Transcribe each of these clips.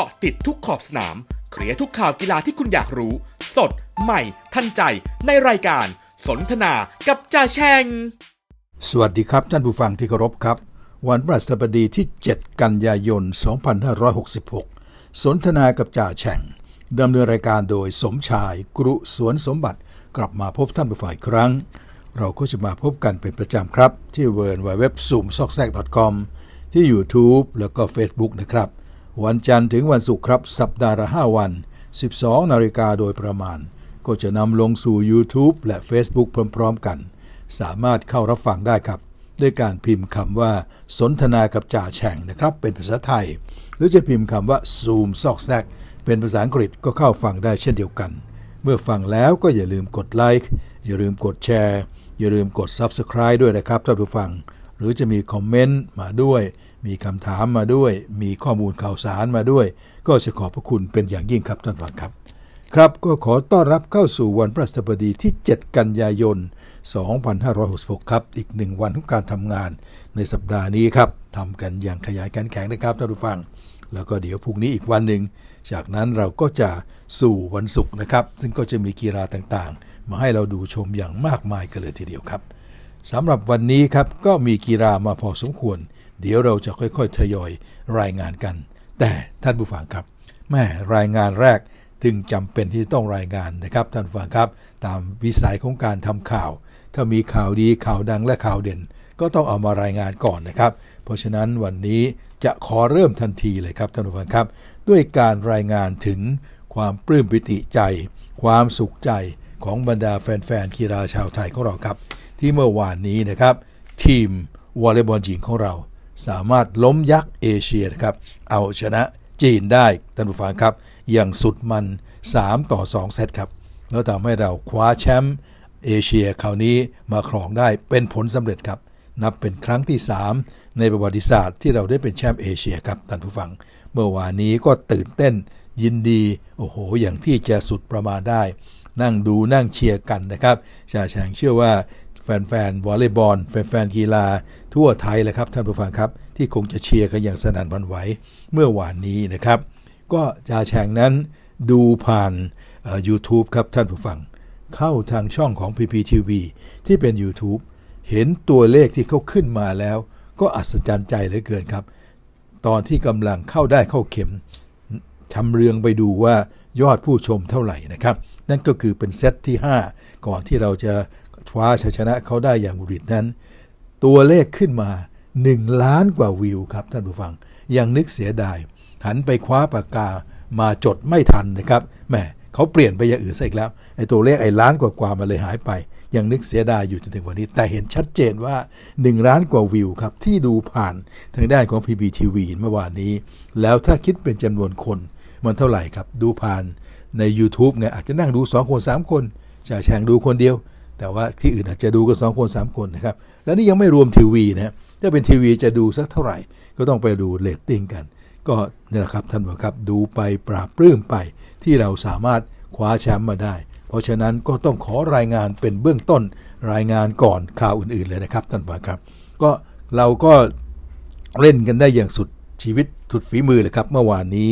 กาะติดทุกขอบสนาม เคลียร์ทุกข่าวกีฬาที่คุณอยากรู้ สด ใหม่ ทันใจในรายการ สนทนากับจ่าแชง สวัสดีครับ ท่านผู้ฟังที่เคารพครับ วันพฤหัสบดีที่ 7 กันยายน 2566 สนทนากับจ่าแชงดำเนินรายการโดยสมชาย กรุสวนสมบัติ กลับมาพบท่านผู้ง่ายครั้ง เราก็จะมาพบกันเป็นประจำครับที่เวิร์นไวเว็บซูมซอกแซก .com ที่ YouTube แล้วก็ Facebook นะครับวันจันทร์ถึงวันศุกร์ครับสัปดาห์ละ5วัน 12 นาฬิกาโดยประมาณ ก็จะนำลงสู่ YouTube และ Facebook พร้อมๆกัน สามารถเข้ารับฟังได้ครับ ด้วยการพิมพ์คำว่าสนทนากับจ่าแฉ่งนะครับ เป็นภาษาไทย หรือจะพิมพ์คำว่าซูมซอกแซกเป็นภาษาอังกฤษก็เข้าฟังได้เช่นเดียวกัน เมื่อฟังแล้วก็อย่าลืมกดไลค์อย่าลืมกดแชร์อย่าลืมกด Subscribe ด้วยนะครับท่านผู้ฟัง หรือจะมีคอมเมนต์มาด้วยมีคำถามมาด้วย มีข้อมูลข่าวสารมาด้วย ก็จะขอบพระคุณเป็นอย่างยิ่งครับท่านฟังครับ ครับ ก็ขอต้อนรับเข้าสู่วันพระสัปดีที่ 7 กันยายน 2566ครับ อีกหนึ่งวันของการทำงาน ในสัปดาห์นี้ครับ ทำกันอย่างขยายกันแข็งนะครับท่านผู้ฟัง แล้วก็เดี๋ยวพรุ่งนี้อีกวันหนึ่ง จากนั้นเราก็จะสู่วันศุกร์นะครับ ซึ่งก็จะมีกีฬาต่างๆ มาให้เราดูชมอย่างมากมายกันเลยทีเดียวครับสำหรับวันนี้ครับ ก็มีกีฬามาพอสมควรเดี๋ยวเราจะค่อยๆทยอยรายงานกัน แต่ท่านผู้ฟังครับ แม่รายงานแรกถึงจำเป็นที่ต้องรายงานนะครับท่านผู้ฟังครับ ตามวิสัยของการทำข่าว ถ้ามีข่าวดีข่าวดังและข่าวเด่น ก็ต้องเอามารายงานก่อนนะครับ เพราะฉะนั้นวันนี้จะขอเริ่มทันทีเลยครับท่านผู้ฟังครับ ด้วยการรายงานถึง ความปลื้มปิติใจ ความสุขใจของบรรดาแฟนๆกีฬาชาวไทยของเราครับ ที่เมื่อวานนี้นะครับ ทีมวอลเลย์บอลหญิงของเราสามารถล้มยักษ์เอเชียครับ เอาชนะจีนได้ท่านผู้ฟังครับ อย่างสุดมัน3ต่อ2 เซตครับแล้วทำให้เราคว้าแชมป์เอเชียคราวนี้มาครองได้เป็นผลสำเร็จครับนับเป็นครั้งที่ 3 ในประวัติศาสตร์ที่เราได้เป็นแชมป์เอเชียครับท่านผู้ฟัง เมื่อวานนี้ก็ตื่นเต้นยินดีโอ้โห อย่างที่จะสุดประมาณได้ นั่งดูนั่งเชียร์กันนะครับชาแชงเชื่อว่าแฟนๆวอลเลย์บอลแฟนๆกีฬาทั่วไทยแหละครับท่านผู้ฟังครับที่คงจะเชียร์กันอย่างสนั่นวันไหว เมื่อวานนี้นะครับก็จาแฉงนั้นดูผ่านยูทูบครับท่านผู้ฟังเข้าทางช่องของ PPTV ที่เป็น YouTube เห็นตัวเลขที่เขาขึ้นมาแล้ว ก็อัศจรรย์ใจเหลือเกินครับ ตอนที่กำลังเข้าได้เข้าเข็มทำเรืองไปดูว่ายอดผู้ชมเท่าไหร่นะครับนั่นก็คือเป็นเซตที่ 5 ก่อนที่เราจะคว้าชัยชนะเขาได้อย่างบุริดนั้นตัวเลขขึ้นมา 1 ล้านกว่าวิวครับท่านผู้ฟังยังนึกเสียดายหันไปคว้าปากกามาจดไม่ทันนะครับแหมเขาเปลี่ยนไปอย่างอื่นซะอีกแล้วไอ้ตัวเลขไอ้ล้านกว่ากว่ามันเลยหายไปยังนึกเสียดายอยู่จนถึงวันนี้ แต่เห็นชัดเจนว่า1ล้านกว่าวิวครับที่ดูผ่านทางด้านของ PBTV เมื่อวานนี้แล้วถ้าคิดเป็นจำนวนคนมันเท่าไหร่ครับดูผ่านใน YouTube ไงอาจจะนั่งดู 2 คน 3 คนจะแชงดูคนเดียว แต่ว่าที่อื่นอาจจะดูกัน2คน3คนนะครับแล้วนี่ยังไม่รวมทีวีนะถ้าเป็นทีวีจะดูสักเท่าไหร่ก็ต้องไปดูเลตติ้งกันก็นี่แหละครับท่านผู้ชมครับดูไป ปราบปลื้มไปที่เราสามารถคว้าแชมป์มาได้ เพราะฉะนั้นก็ต้องขอรายงานเป็นเบื้องต้นรายงานก่อนข่าวอื่นๆเลยนะครับท่านผู้ชมครับ ก็เราก็เล่นกันได้อย่างสุดชีวิตสุดฝีมือเลยครับเมื่อวานนี้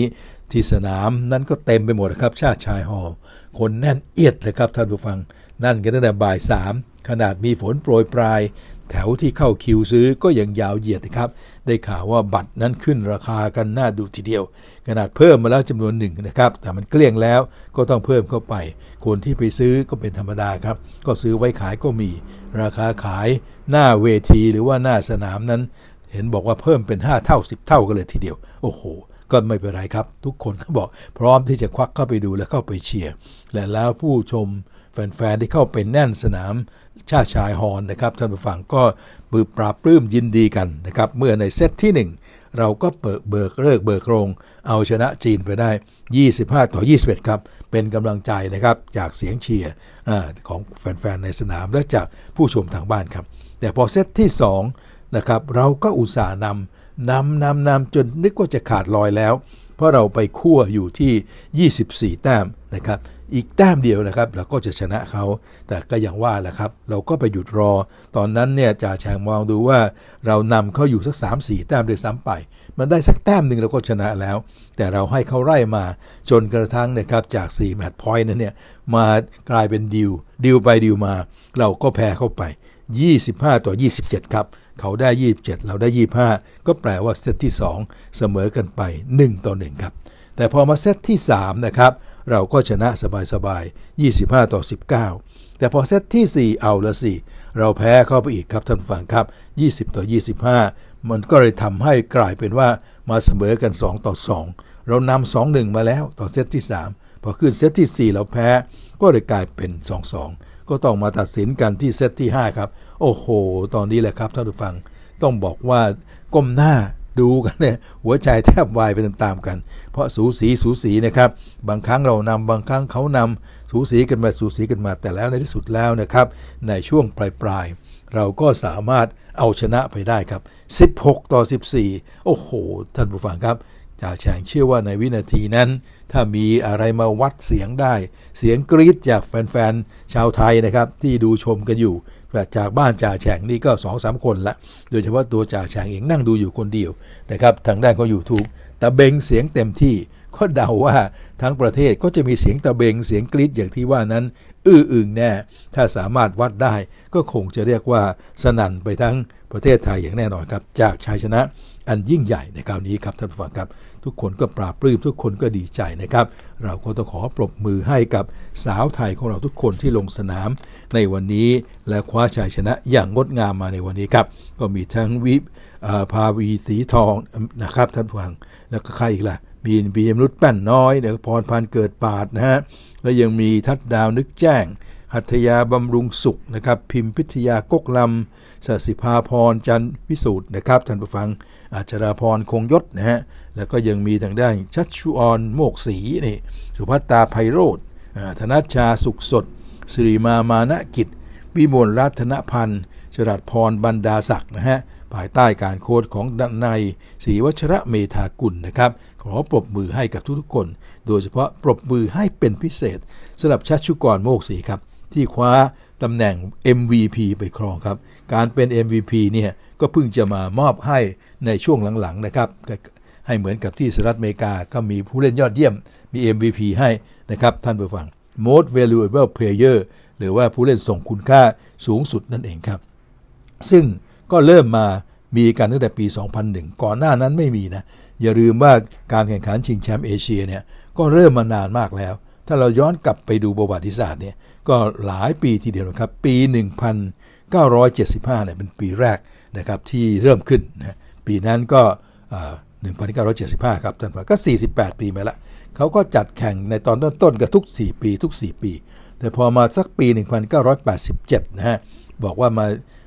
ที่สนามนั้นก็เต็มไปหมดนะครับชาติชายหอลคนแน่นเอียดเลยครับท่านผู้ฟัง นั่นกันตั้งแต่บ่ายสามขนาดมีฝนโปรยปลายแถวที่เข้าคิวซื้อก็ยังยาวเหยียดนะครับ ได้ข่าวว่าบัตรนั้นขึ้นราคากันน่าดูทีเดียว ขนาดเพิ่มมาแล้วจำนวนหนึ่งนะครับ แต่มันเกลี้ยงแล้วก็ต้องเพิ่มเข้าไป คนที่ไปซื้อก็เป็นธรรมดาครับ ก็ซื้อไว้ขายก็มี ราคาขาย หน้าเวทีหรือว่าหน้าสนามนั้น เห็นบอกว่าเพิ่มเป็น5เท่า10เท่ากันเลยทีเดียว โอ้โห ก็ไม่เป็นไรครับ ทุกคนเขาบอก พร้อมที่จะควักเข้าไปดูและเข้าไปเชียร์ และแล้วผู้ชมแฟนๆที่เข้าไปแน่นสนามชาชายฮอนนะครับ ท่านผู้ฟังก็มือปราบปลื้มยินดีกันนะครับ เมื่อในเซตที่ 1 เราก็เปิดเบิกเลิกเบิกโรง เอาชนะจีนไปได้ 25 ต่อ21ครับ เป็นกำลังใจนะครับจากเสียงเชียร์ของแฟนๆในสนามและจากผู้ชมทางบ้านครับ แต่พอเซตที่2นะครับ เราก็อุตส่าห์นำนำนำนำจนนึกว่าจะขาดลอยแล้ว เพราะเราไปคั่วอยู่ที่ 24 แต้มนะครับอีกแต้มเดียวนะครับเราก็จะชนะเขา แต่ก็อย่างว่าแหละครับ เราก็ไปหยุดรอ ตอนนั้นเนี่ยจ่าแชงมองดูว่าเรานำเขาอยู่สัก 3 4แต้มด้ยซ้ำไป มันได้สักแต้มหนึ่งเราก็ชนะแล้ว แต่เราให้เขาไล่มาจนกระทั่งนะครับจาก 4แมตช์พอยต์นั้นเนี่ย มากลายเป็นดิว ดิวไปดิวมา เราก็แพ้เข้าไป 25 ต่อ 27 ครับเขาได้ 27 เราได้ 25 ก็แปลว่าเซตที่ 2 เสมอกันไป 1ต่อ1ครับ แต่พอมาเซตที่ 3 นะครับเราก็ชนะสบาย ๆ 25 ต่อ 19 แต่พอเซตที่ 4 เอาละสิเราแพ้เข้าไปอีกครับท่านฟังครับ 20 ต่อ 25 มันก็เลยทำให้กลายเป็นว่ามาเสมอกัน 2 ต่อ 2 เรานำ2 1มาแล้วต่อเซตที่ 3 พอขึ้นเซตที่4เราแพ้ก็เลยกลายเป็น2 2ก็ต้องมาตัดสินกันที่เซตที่ 5 ครับ โอ้โห ตอนนี้แหละครับท่านผู้ฟัง ต้องบอกว่าก้มหน้าดูกันเนี่ยหัวใจแทบวายไปตามๆกัน เพราะสูสีสูสีนะครับบางครั้งเรานำบางครั้งเขานำสูสีกันมาสูสีกันมาแต่แล้วในที่สุดแล้วนะครับ ในช่วงปลายๆ เราก็สามารถเอาชนะไปได้ครับ 16 ต่อ 14โอ้โห ท่านผู้ฟังครับจ่าแฉงเชื่อว่าในวินาทีนั้น ถ้ามีอะไรมาวัดเสียงได้ เสียงกรี๊ดจากแฟนๆชาวไทยนะครับที่ดูชมกันอยู่จากบ้านจ่าแฉงนี่ก็2อสคนละ โดยเฉพาะตัวจ่าแฉงเองนั่งดูอยู่คนเดียวนะครับทางด้านเขาอยู่ทูบตะเบงเสียงเต็มที่ ก็เดาว่าทั้งประเทศก็จะมีเสียงตะเบงเสียงกรีดอย่างที่ว่านั้นอื้ออึงแน่ ถ้าสามารถวัดได้ ก็คงจะเรียกว่าสนั่นไปทั้งประเทศไทยอย่างแน่นอนครับจากชัยชนะอันยิ่งใหญ่ในคราวนี้ครับท่านผู้ฟังครับทุกคนก็ปราบปลื้มทุกคนก็ดีใจนะครับ เราก็ต้องขอปรบมือให้กับสาวไทยของเราทุกคนที่ลงสนามในวันนี้ และคว้าชัยชนะอย่างงดงามมาในวันนี้ครับ ก็มีทั้งวิบพาวีสีทองนะครับท่านผู้ฟังแล้วก็ใครอีกล่ะมีนบีมนุษย์แป้นน้อยเดพรพันเกิดปาดนะฮะแล้วยังมีทัดดาวนึกแจ้ง หัตยาบำรุงสุขนะครับพิมพ์พิทยากกลำสสิภาพรจันวิสูตรนะครับท่านผู้ฟังอัชราพรคงยศนะฮะ แล้วก็ยังมีทางด้านชัชชุออนโมกศีนี่สุภัตตาไพโรธธนัชชาสุขสดสิริมามานะกิจ วิมลรัตนพันธ์จรัสพรบรรดาศักดิ์นะฮะภายใต้การโค้ดของนายศรีวัชระเมธากุลนะครับขอปรบมือให้กับทุกๆคน โดยเฉพาะปรบมือให้เป็นพิเศษสำหรับชัชชุกรโมกศีครับ ที่คว้าตำแหน่ง MVP ไปครองครับ การเป็น MVP เนี่ยก็เพิ่งจะมามอบให้ในช่วงหลังๆนะครับให้เหมือนกับที่สหรัฐอเมริกาก็มีผู้เล่นยอดเยี่ยมมี MVP ให้นะครับท่านผู้ฟัง most valuable player หรือว่าผู้เล่นส่งคุณค่าสูงสุดนั่นเองครับ ซึ่งก็เริ่มมามีกันตั้งแต่ปี 2001 ก่อนหน้านั้นไม่มีนะ อย่าลืมว่าการแข่งขันชิงแชมป์เอเชียเนี่ยก็เริ่มมานานมากแล้ว ถ้าเราย้อนกลับไปดูประวัติศาสตร์เนี่ยก็หลายปีทีเดียวนะครับ ปี 1975เนี่ยเป็นปีแรกนะครับที่เริ่มขึ้นนะปีนั้นก็1975 ครับ ท่านผู้ก็ 48 ปีมาละเขาก็จัดแข่งในตอนต้นๆกับทุก 4 ปีทุก 4 ปี แต่พอมาสักปี 1987 นะฮะ บอกว่ามา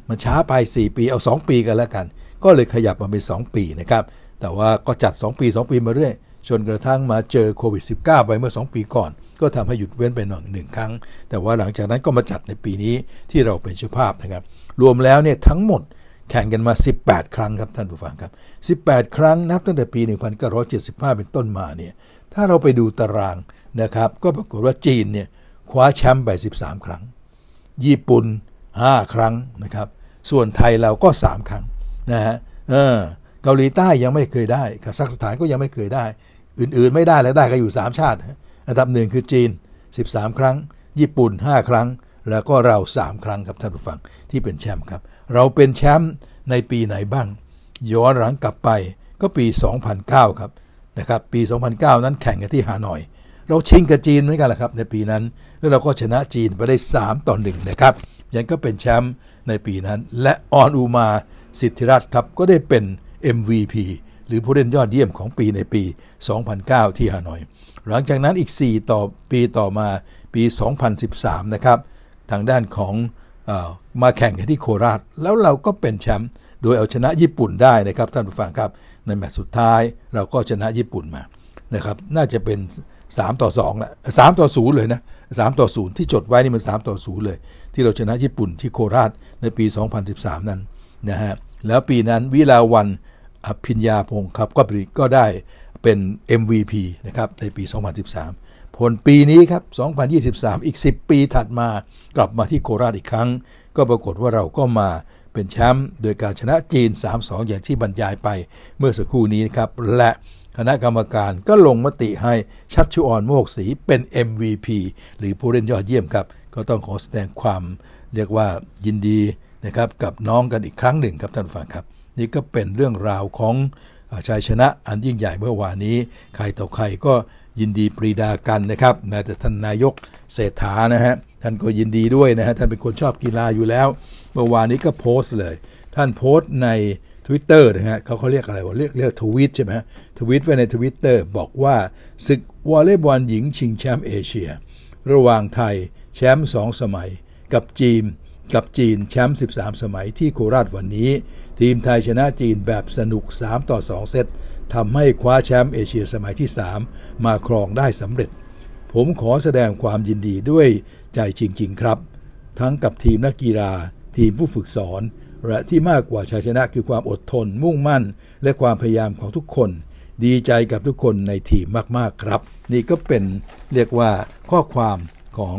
มันช้าไป4ปีเอา 2 ปีกันแล้วกัน ก็เลยขยับมาเป็น 2 ปีนะครับ แต่ว่าก็จัด 2 ปี 2 ปีมาเรื่อยจนกระทั่งมาเจอโควิด -19 ไปเมื่อ 2 ปีก่อน ก็ทำให้หยุดเว้นไปหน่อยหนึ่งครั้ง แต่ว่าหลังจากนั้นก็มาจัดในปีนี้ที่เราเป็นเจ้าภาพนะครับรวมแล้วเนี่ยทั้งหมดแข่งกันมา 18 ครั้งครับ ท่านผู้ฟังครับ 18 ครั้งนับตั้งแต่ปี 1975 เป็นต้นมาเนี่ย ถ้าเราไปดูตาราง นะครับ ก็ปรากฏว่าจีนเนี่ยคว้าแชมป์ไป 13 ครั้ง ญี่ปุ่น 5 ครั้งนะครับ ส่วนไทยเราก็ 3 ครั้งนะฮะเออเกาหลีใต้ยังไม่เคยได้คาซัคสถานก็ยังไม่เคยได้ อื่นๆไม่ได้แล้วได้ก็อยู่ 3 ชาติ อันดับหนึ่งคือจีน 13 ครั้ง ญี่ปุ่น 5 ครั้ง แล้วก็เรา 3 ครั้งครับท่านผู้ฟังที่เป็นแชมป์ครับเราเป็นแชมป์ในปีไหนบ้าง ย้อนหลังกลับไปก็ปี 2009 ครับนะครับปี 2009 นั้นแข่งกันที่ฮานอย เราชิงกับจีนเหมือนกันแหละครับ ในปีนั้นแล้วเราก็ชนะจีนไปได้ 3 ต่อ 1 นะครับ ยังก็เป็นแชมป์ในปีนั้น และออนอูมาสิทธิรัตน์ครับก็ได้เป็น MVP หรือผู้เล่นยอดเยี่ยมของปีในปี 2009 ที่ฮานอยหลังจากนั้นอีก 4 ต่อปีต่อมาปี2013 นะครับทางด้านของมาแข่งกันที่โคราชแล้วเราก็เป็นแชมป์โดยเอาชนะญี่ปุ่นได้นะครับ ท่านผู้ฟังครับในแมตช์สุดท้ายเราก็ชนะญี่ปุ่นมานะครับน่าจะเป็น3ต่อ2ละสต่อ0เลยนะ3ต่อ 0 ที่จดไว้นี่มัน 3 ต่อ 0 เลยที่เราชนะญี่ปุ่นที่โคราชในปี 2013 นั้นนะฮะแล้วปีนั้นวิลาวันอภิญญาพงศ์ครับก็ก็ได้เป็น MVP นะครับในปี 2013ผลปีนี้ครับ 2023 อีก 10 ปีถัดมากลับมาที่โคราชอีกครั้ง ก็ปรากฏว่าเราก็มาเป็นแชมป์โดยการชนะจีน 3-2 อย่างที่บรรยายไปเมื่อสักครู่นี้นครับ และคณะกรรมการก็ลงมติให้ชัดชุออนโมกศรีเป็น MVP หรือผู้เล่นยอดเยี่ยมครับ ก็ต้องขอแสดงความเรียกว่ายินดีนะครับ กับน้องกันอีกครั้งหนึ่งครับท่านผู้ฟังครับ นี่ก็เป็นเรื่องราวของชัยชนะอันยิ่งใหญ่เมื่อวานนี้ ใครต่อใครก็ยินดีปรีดากันนะครับแม้แต่ท่านนายกเศรษฐานะฮะ ท่านก็ยินดีด้วยนะฮะ ท่านเป็นคนชอบกีฬาอยู่แล้ว เมื่อวานนี้ก็โพสต์เลย ท่านโพสต์ใน Twitter นะฮะเขาเขาเรียกอะไรวะเรียกเรียกทวิตใช่ไหมฮะทวิตไว้ใน Twitter บอกว่าศึกวอลเลย์บอลหญิงชิงแชมป์เอเชีย ระหว่างไทย แชมป์สองสมัยกับจีน กับจีน แชมป์13 สมัยที่โคราชวันนี้ ทีมไทยชนะจีนแบบสนุก3ต่อ2เซตทำให้คว้าแชมป์เอเชียสมัยที่ 3 มาครองได้สำเร็จ ผมขอแสดงความยินดีด้วยใจจริงๆ ครับ ทั้งกับทีมนักกีฬาทีมผู้ฝึกสอน และที่มากกว่าชัยชนะคือความอดทนมุ่งมั่น และความพยายามของทุกคน ดีใจกับทุกคนในทีมมากๆครับ นี่ก็เป็นเรียกว่าข้อความของ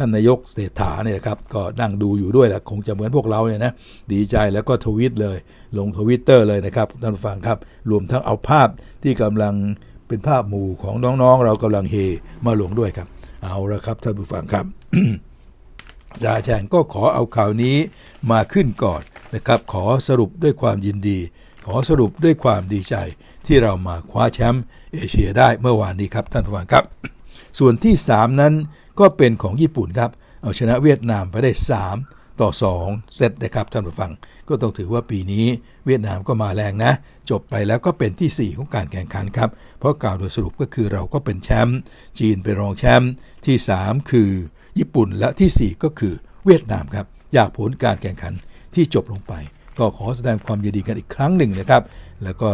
ท่านนายกเศรษฐาเนี่ยครับ ก็นั่งดูอยู่ด้วยแหละคงจะเหมือนพวกเราเนี่ยนะดีใจแล้วก็ทวิตเลย ลงทวิตเตอร์เลยนะครับท่านฟังครับ รวมทั้งเอาภาพที่กำลังเป็นภาพหมู่ของน้องๆ เรากำลังเฮมาลงด้วยครับ เอาละครับ ท่านผู้ฟังครับจาแจงก็ขอเอาข่าวนี้มาขึ้นก่อนนะครับ ขอสรุปด้วยความยินดี ขอสรุปด้วยความดีใจที่เรามาคว้าแชมป์เอเชียได้เมื่อวานนี้ครับ ท่านผู้ฟังครับ ส่วนที่3นั้นก็เป็นของญี่ปุ่นครับ เอาชนะเวียดนามไปได้ 3 ต่อ 2เซตนะครับ ท่านผู้ฟังก็ต้องถือว่าปีนี้เวียดนามก็มาแรงนะ จบไปแล้วก็เป็นที่ 4 ของการแข่งขันครับ เพราะกล่าวโดยสรุปก็คือเราก็เป็นแชมป์จีนเป็นรองแชมป์ที่ 3 คือญี่ปุ่นและที่ 4 ก็คือเวียดนามครับ อยากผลการแข่งขันที่จบลงไป ก็ขอแสดงความยินดีกันอีกครั้งหนึ่งนะครับ แล้วก็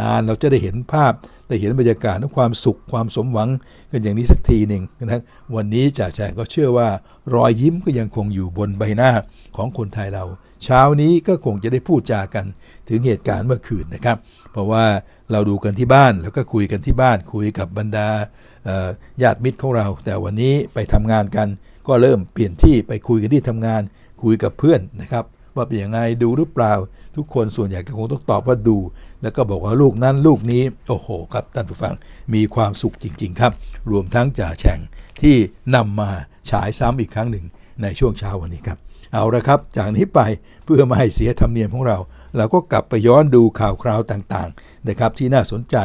นานๆเราจะได้เห็นภาพได้เห็นบรรยากาศของความสุขความสมหวังกันอย่างนี้สักทีหนึ่งนะวันนี้จ่าแจงก็เชื่อว่ารอยยิ้มก็ยังคงอยู่บนใบหน้าของคนไทยเรา เช้านี้ก็คงจะได้พูดจากันถึงเหตุการณ์เมื่อคืนนะครับ เพราะว่าเราดูกันที่บ้านแล้วก็คุยกันที่บ้าน คุยกับบรรดาญาติมิตรของเรา แต่วันนี้ไปทำงานกันก็เริ่มเปลี่ยนที่ไปคุยกันที่ทำงาน คุยกับเพื่อนนะครับ ว่าเป็นยังไงดูหรือเปล่า ทุกคนส่วนใหญ่ก็คงต้องตอบว่าดูแล้วก็บอกว่าลูกนั้นลูกนี้โอ้โหครับท่านผู้ฟังมีความสุขจริง ๆ ครับ รวมทั้งจ่าแฉ่งที่นำมาฉายซ้ำอีกครั้งหนึ่งในช่วงเช้าวันนี้ครับ เอาละครับจากนี้ไปเพื่อไม่ให้เสียธรรมเนียมของเราเราก็กลับไปย้อนดูข่าวคราวต่างๆนะครับ ที่น่าสนใจ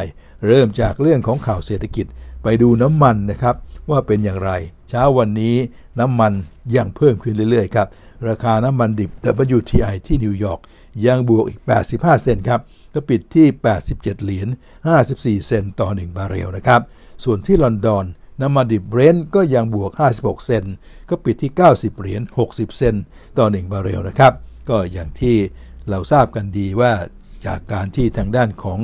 เริ่มจากเรื่องของข่าวเศรษฐกิจ ไปดูน้ำมันนะครับ ว่าเป็นอย่างไร เช้าวันนี้น้ำมันยังเพิ่มขึ้นเรื่อยๆครับราคาน้ำมันดิบ WTI ที่นิวยอร์กยังบวกอีก85เซนครับก็ปิดที่ 87 เหรียญ 54 เซนต์ต่อ 1 บาเรลนะครับ ส่วนที่ลอนดอน น้ำมันดิบเบรนท์ก็ยังบวก 56 เซนต์ ก็ปิดที่ 90 เหรียญ 60 เซนต์ต่อ 1 บาเรลนะครับ ก็อย่างที่เราทราบกันดีว่าจากการที่ทางด้านของ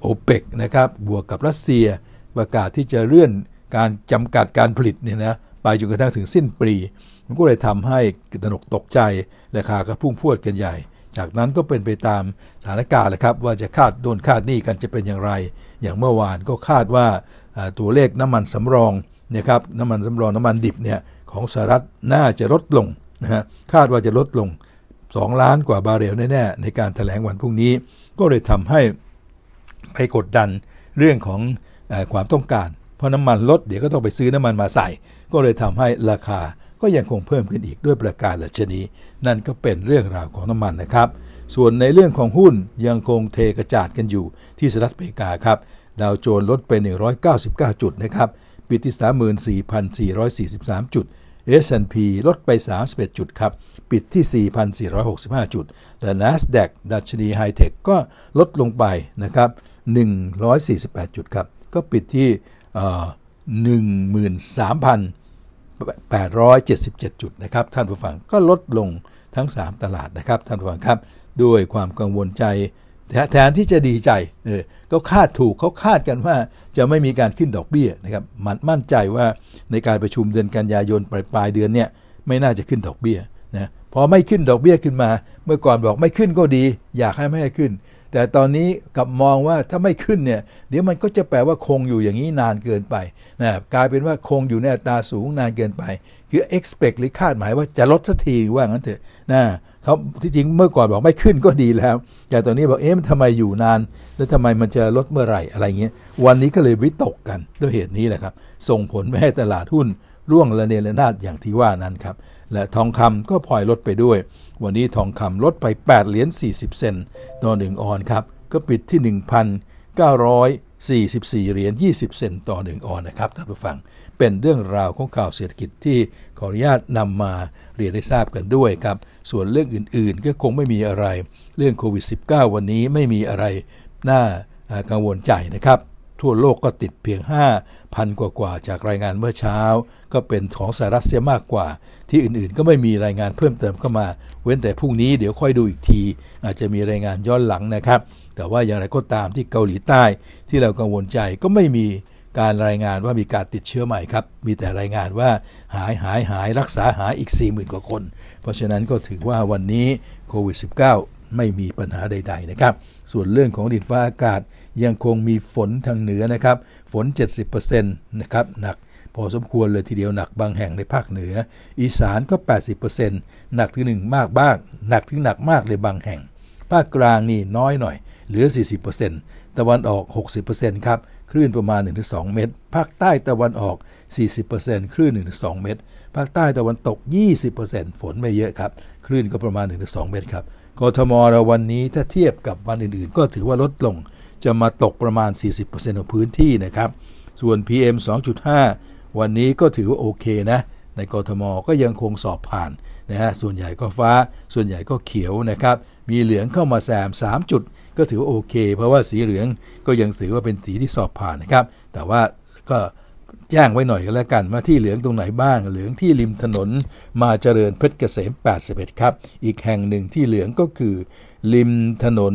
โอเปกนะครับบวกกับรัสเซีย ประกาศที่จะเลื่อนการจำกัดการผลิตเนี่ยนะไปจนกระทั่งถึงสิ้นปีมันก็เลยทำให้ตนกตกใจราคาก็พุ่งพวดกันใหญ่จากนั้นก็เป็นไปตามสถานการณ์แหละครับว่าจะคาดโดนคาดนี่กันจะเป็นอย่างไร อย่างเมื่อวานก็คาดว่าตัวเลขน้ำมันสำรองนะครับน้ำมันสำรองน้ำมันดิบเนี่ยของสหรัฐน่าจะลดลงนะฮะคาดว่าจะลดลง 2 ล้านกว่าบาร์เรลแน่ๆในการถแถลงวันพรุ่งนี้ก็เลยทำให้ไปกดดันเรื่องของอความต้องการ เพราะน้ำมันลดเดี๋ยวก็ต้องไปซื้อน้ำมันมาใส่ ก็เลยทำให้ราคาก็ยังคงเพิ่มขึ้นอีกด้วยประการหลักชนีนั่นก็เป็นเรื่องราวของน้ำมันนะครับ ส่วนในเรื่องของหุ้นยังคงเทกระจาดกันอยู่ที่สหรัฐอเมริกาครับดาวโจนส์ลดไป 199 จุดนะครับ ปิดที่ 34,443 จุด S&P ลดไป 31 จุดครับ ปิดที่ 4,465 จุดและ NASDAQ ดัชนีไฮเทคก็ลดลงไปนะครับ 148 จุดครับ ก็ปิดที่ 13,000 877 จุดนะครับท่านผู้ฟังก็ลดลงทั้ง 3 ตลาดนะครับท่านผู้ฟังครับด้วยความกังวลใจแทนที่จะดีใจเออก็คาดถูกเขาคาดกันว่า จะไม่มีการขึ้นดอกเบี้ยนะครับมัมั่นใจว่าในการประชุมเดือนกันยายนปลายปลายเดือนเนี่ยไม่น่าจะขึ้นดอกเบี้ยนะพอไม่ขึ้นดอกเบี้ยขึ้นมา เมื่อก่อนบอกไม่ขึ้นก็ดี อยากให้ไม่ให้ขึ้นแต่ตอนนี้กลับมองว่า ถ้าไม่ขึ้นเนี่ย เดี๋ยวมันก็จะแปลว่าคงอยู่อย่างนี้นานเกินไปนะกลายเป็นว่าคงอยู่ในอัตราสูงนานเกินไป คือ expect หรือคาดหมายว่าจะลดสักทีว่างั้นเถอะนะเขาที่จริงเมื่อก่อนบอกไม่ขึ้นก็ดีแล้ว แต่ตอนนี้บอกเอ๊ะทำไมอยู่นาน แล้วทำไมมันจะลดเมื่อไหร่อะไรเงี้ย วันนี้ก็เลยวิตกกัน ด้วยเหตุนี้แหละครับ ส่งผลไปให้ตลาดหุ้นร่วงระเนระนาดอย่างที่ว่านั้นครับและทองคำก็พลอยลดไปด้วยวันนี้ทองคำลดไป 8เหรียญ40 เซนต์ต่อ 1ออนครับก็ปิดที่1,944เหรียญ20 เซนต์ต่อ1ออนนะครับท่านผู้ฟังเป็นเรื่องราวของข่าวเศรษฐกิจที่ขออนุญาตนำมาเรียนให้ทราบกันด้วยครับส่วนเรื่องอื่นๆ ก็คงไม่มีอะไรเรื่องโควิด -19 วันนี้ไม่มีอะไรน่ากังวลใจนะครับ ทั่วโลกก็ติดเพียง 5,000 กว่ากว่าจากรายงานเมื่อเช้า ก็เป็นของสหรัฐเสียมากกว่าที่อื่นๆ ก็ไม่มีรายงานเพิ่มเติมเข้ามา เว้นแต่พรุ่งนี้เดี๋ยวค่อยดูอีกที อาจจะมีรายงานย้อนหลังนะครับ แต่ว่าอย่างไรก็ตามที่เกาหลีใต้ ที่เรากังวลใจก็ไม่มีการรายงานว่ามีการติดเชื้อใหม่ครับมีแต่รายงานว่าหายหายหายรักษาหายอีก4มื่นกว่าคนเพราะฉะนั้นก็ถือว่าวันนี้โควิด -19 ไม่มีปัญหาใดๆนะครับส่วนเรื่องของดินฟ้าอากาศยังคงมีฝนทางเหนือนะครับฝน 70%นะครับหนักพอสมควรเลยทีเดียวหนักบางแห่งในภาคเหนือ อีสานก็ 80%หนักถึงหนึ่งมากบ้าง หนักถึงหนักมากเลยบางแห่งภาคกลางนี่น้อยหน่อย เหลือ 40%ตะวันออก 60%ครับคลื่นประมาณ 1-2 เมตรภาคใต้ตะวันออก 40%คลื่น 1-2 เมตร ภาคใต้ตะวันตก 20%ฝนไม่เยอะครับ คลื่นก็ประมาณ 1-2 เมตรครับกทมเราวันนี้ถ้าเทียบกับวันอื่นๆ ก็ถือว่าลดลงจะมาตกประมาณ 40%ของพื้นที่นะครับส่วน PM 2.5วันนี้ก็ถือว่าโอเคนะในกทมก็ยังคงสอบผ่านนะฮะส่วนใหญ่ก็ฟ้าส่วนใหญ่ก็เขียวนะครับ มีเหลืองเข้ามาแซม3 จุดก็ถือว่าโอเค เพราะว่าสีเหลืองก็ยังถือว่าเป็นสีที่สอบผ่านนะครับ แต่ว่าก็แจ้งไว้หน่อยก็แล้วกันว่าที่เหลืองตรงไหนบ้างเหลืองที่ริมถนนมาเจริญเพชรเกษม81ครับ อีกแห่งหนึ่งที่เหลืองก็คือริมถนน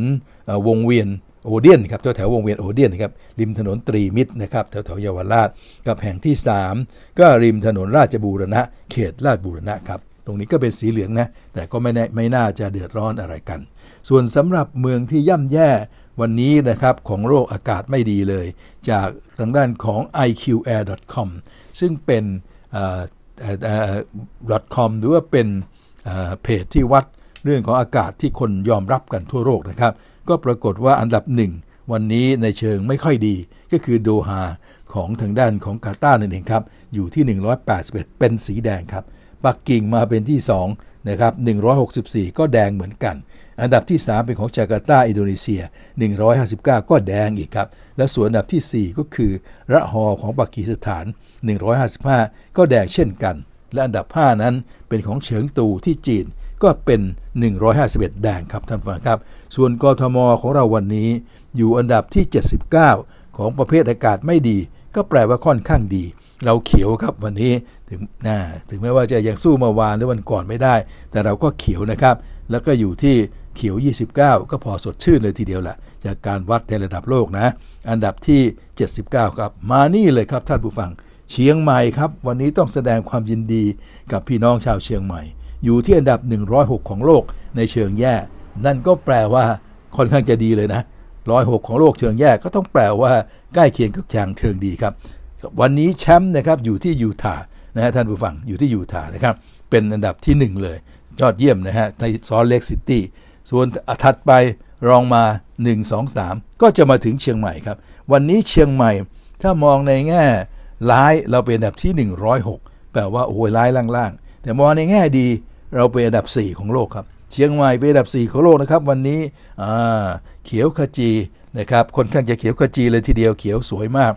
วงเวียนโอเดียนครับแถวแถววงเวียนโอเดียนครับริมถนนตรีมิตรนะครับแถวแถวเยาวราช กับแห่งที่ 3 ก็ริมถนนราชบูรณะเขตราชบูรณะครับ ตรงนี้ก็เป็นสีเหลืองนะแต่ก็ไม่ไม่น่าจะเดือดร้อนอะไรกัน ส่วนสำหรับเมืองที่ย่ำแย่วันนี้นะครับ ของโรคอากาศไม่ดีเลย จากทางด้านของ iqair.com ซึ่งเป็น .com หรือว่าเป็นเพจที่วัดเรื่องของอากาศที่คนยอมรับกันทั่วโลกนะครับก็ปรากฏว่าอันดับหนึ่งวันนี้ในเชิงไม่ค่อยดี ก็คือโดฮาของทางด้านของกาตาร์นั่นเองครับอยู่ที่ 181 เป็นสีแดงครับ ปักกิ่งมาเป็นที่2นะครับ164 ก็แดงเหมือนกัน อันดับที่ 3 เป็นของจาการ์ตาอินโดนีเซีย 159 ก็แดงอีกครับ และส่วนอันดับที่ 4 ก็คือระหอของปากีสถาน 155 ก็แดงเช่นกัน และอันดับ5นั้นเป็นของเฉิงตูที่จีนก็เป็น 151 แดงครับท่านฟังครับ ส่วน กทม ของเราวันนี้ อยู่อันดับที่ 79 ของประเภทอากาศไม่ดี ก็แปลว่าค่อนข้างดี เราเขียวครับวันนี้ถึงนาถึงแม้ว่าจะยังสู้มาวานหรือวันก่อนไม่ได้ แต่เราก็เขียวนะครับ แล้วก็อยู่ที่เขียว 29 ก็พอสดชื่นเลยทีเดียวแหละจากการวัดในระดับโลกนะ อันดับที่ 79 ครับ มานี่เลยครับท่านผู้ฟัง เชียงใหม่ครับ วันนี้ต้องแสดงความยินดีกับพี่น้องชาวเชียงใหม่อยู่ที่อันดับ 106 ของโลกในเชิงแย่ นั่นก็แปลว่าค่อนข้างจะดีเลยนะ 106 ของโลกเชิงแย่ก็ต้องแปลว่าใกล้เคียงกับทางเชิงดีครับ วันนี้แชมป์นะครับอยู่ที่ยูทาห์นะฮะท่านผู้ฟัง อยู่ที่ยูทาห์นะครับ เป็นอันดับที่ 1 เลยยอดเยี่ยมนะฮะในซอลเล็กซิตี้ ส่วนถัดไปรองมา 1 2 3 ก็จะมาถึงเชียงใหม่ครับ วันนี้เชียงใหม่ถ้ามองในแง่ร้ายเราเป็นอันดับที่ 106 แปลว่าโอ้ยร้ายล่างๆ แต่มองในแง่ดีเราเป็นอันดับ 4 ของโลกครับ เชียงใหม่เป็นอันดับ 4 ของโลกนะครับ วันนี้เขียวขจีนะครับคนข้างจะเขียวขจีเลยทีเดียวเขียวสวยมาก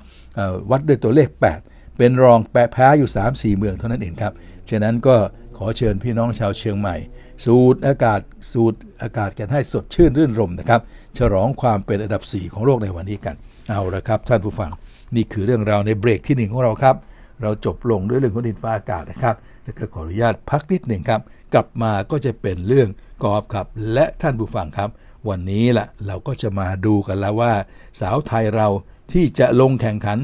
วัดด้วยตัวเลข 8 เป็นรองแปะแพ้อยู่3-4 เมืองเท่านั้นเองครับฉะนั้นก็ขอเชิญพี่น้องชาวเชียงใหม่ สูดอากาศสูดอากาศกันให้สดชื่นรื่นรมนะครับ ฉลองความเป็นอันดับ 4 ของโลกในวันนี้กันเอาละครับท่านผู้ฟังนี่คือเรื่องราวในเบรกที่1ของเราครับเราจบลงด้วยเรื่องของดินฟ้าอากาศนะครับแล้วก็ขออนุญาตพักนิดหนึ่งครับกลับมาก็จะเป็นเรื่องกอล์ฟครับ และท่านผู้ฟังครับ วันนี้ละ่ะเราก็จะมาดูกันแล้วว่า สาวไทยเราที่จะลงแข่งขัน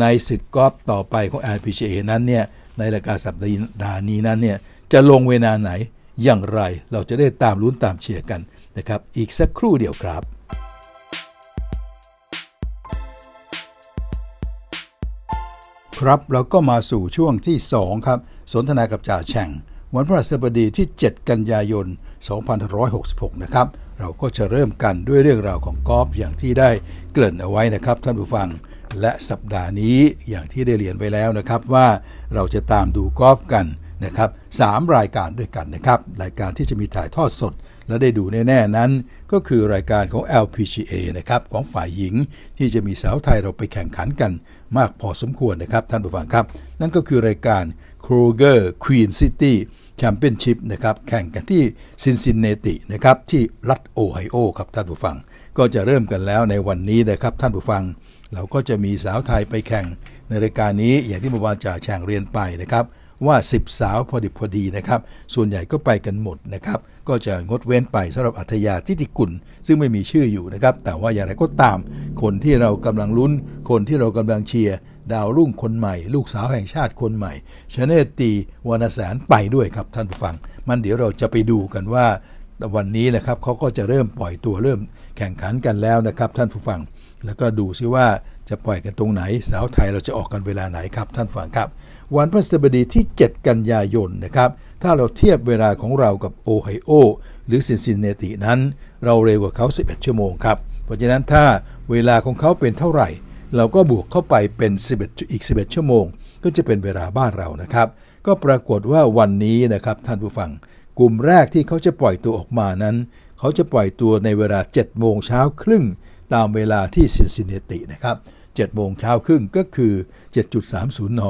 ในศึกกอล์ฟต่อไปของ RPGA นั้นเนี่ย ในรายการสัปดาห์นี้นั้นเนี่ยจะลงเวลาไหน อย่างไร เราจะได้ตามลุ้นตามเชียร์กันนะครับ อีกสักครู่เดียวครับ ครับเราก็มาสู่ช่วงที่ 2 ครับ สนทนากับจ่าแช่งวันพระศุกร์ดีที่ 7 กันยายน 2566 นะครับ เราก็จะเริ่มกันด้วยเรื่องราวของกอล์ฟอย่างที่ได้เกริ่นเอาไว้นะครับ ท่านผู้ฟัง และสัปดาห์นี้อย่างที่ได้เรียนไว้แล้วนะครับ ว่าเราจะตามดูกอล์ฟกันนะครับสามรายการด้วยกันนะครับ รายการที่จะมีถ่ายทอดสด และได้ดูแน่ๆนั้น ก็คือรายการของ LPGA นะครับของฝ่ายหญิงที่จะมีสาวไทยเราไปแข่งขันกัน มากพอสมควรนะครับท่านผู้ฟังครับ นั่นก็คือรายการโครเกอร์ควีนซิตี้แชมเปี้ยนชิพนะครับแข่งกันที่ซินซินเนตินะครับที่รัฐโอไฮโอครับท่านผู้ฟัง ก็จะเริ่มกันแล้วในวันนี้นะครับท่านผู้ฟัง เราก็จะมีสาวไทยไปแข่ง ในรายการนี้อย่างที่บวาจ่าแข่งเรียนไปนะครับ ว่า10สาวพอดิบพอดีนะครับ ส่วนใหญ่ก็ไปกันหมดนะครับ ก็จะงดเว้นไปสำหรับอัธยาทิติกุลซึ่งไม่มีชื่ออยู่นะครับแต่ว่าอย่างไรก็ตาม คนที่เรากำลังลุ้น คนที่เรากำลังเชียร์ดาวรุ่งคนใหม่ ลูกสาวแห่งชาติคนใหม่ ชเนตีวานาแสนไปด้วยครับท่านผู้ฟัง มันเดี๋ยวเราจะไปดูกันว่าวันนี้นะครับเขาก็จะเริ่มปล่อยตัวเริ่มแข่งขันกันแล้วนะครับท่านผู้ฟังแล้วก็ดูซิว่าจะปล่อยกันตรงไหน สาวไทยเราจะออกกันเวลาไหนครับท่านฟังครับ วันพฤหัสบดีที่ 7 กันยายนนะครับถ้าเราเทียบเวลาของเรากับโอไฮโอหรือซินซินเนตินั้นเราเร็วกว่าเขา11ชั่วโมงครับเพราะฉะนั้นถ้าเวลาของเขาเป็นเท่าไหร่เราก็บวกเข้าไปเป็น 11อีก 11 ชั่วโมง ก็จะเป็นเวลาบ้านเรานะครับ ก็ปรากฏว่าวันนี้นะครับ ท่านผู้ฟัง กลุ่มแรกที่เขาจะปล่อยตัวออกมานั้น เขาจะปล่อยตัวในเวลา 7 โมงเช้าครึ่ง ตามเวลาที่ซินซินเนติ นะครับ 7 โมงเช้าครึ่งก็คือ 7.30 น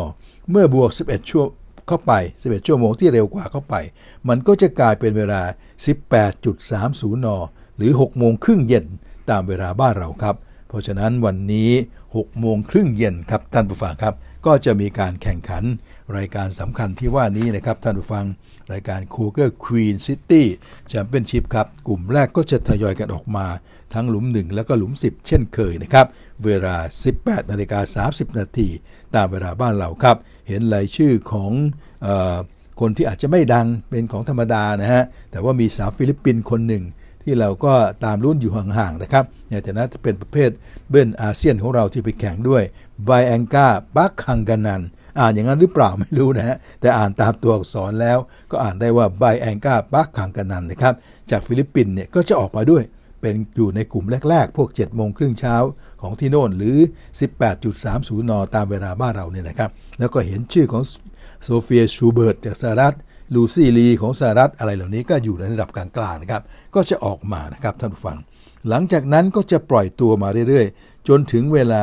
เมื่อบวก 11 ชั่วเข้าไป 11 ชั่วโมงที่เร็วกว่าเข้าไป มันก็จะกลายเป็นเวลา 18.30 น หรือ 6 โมงครึ่งเย็นตามเวลาบ้านเราครับ เพราะฉะนั้นวันนี้6โมงครึ่งเย็นครับ ท่านผู้ฟังครับ ก็จะมีการแข่งขันรายการสำคัญที่ว่านี้นะครับท่านผู้ฟังรายการ c o u g ร r Queen City แชมเปี้ยนชิพครับ กลุ่มแรกก็จะทยอยกันออกมาทั้งหลุม 1 แล้วก็หลุม 10 เช่นเคยนะครับ เวลา 18นาฬิกา30นาทีตามเวลาบ้านเราครับ เห็นรายชื่อของอคนที่อาจจะไม่ดังเป็นของธรรมดานะฮะ แต่ว่ามีสาวฟิลิปปินส์คนหนึ่งที่เราก็ตามรุ่นอยู่ห่างๆนะครับเนี่ยแตานะเป็นประเภทเบน้อาเซียนของเราที่ไปแข่งด้วยไบแองกาบักฮังกานันอ่านอย่างนั้นหรือเปล่า ไม่รู้นะฮะแต่อ่านตามตัวอักษรแล้วก็อ่านได้ว่าไบแองกาบักฮังกานันนะครับจากฟิลิปปินส์เนี่ยก็จะออกมาด้วย เป็นอยู่ในกลุ่มแรก ๆ พวก 7 โมงครึ่งเช้าของที่โน่นหรือ 18.30นตามเวลาบ้านเราเนี่ยนะครับแล้วก็เห็นชื่อของโซเฟียชูเบิร์ตจากสหรัฐลูซี่ลีของสหรัฐอะไรเหล่านี้ก็อยู่ในระดับกลางๆนะครับก็จะออกมานะครับท่านผู้ฟัง หลังจากนั้นก็จะปล่อยตัวมาเรื่อยๆ จนถึงเวลา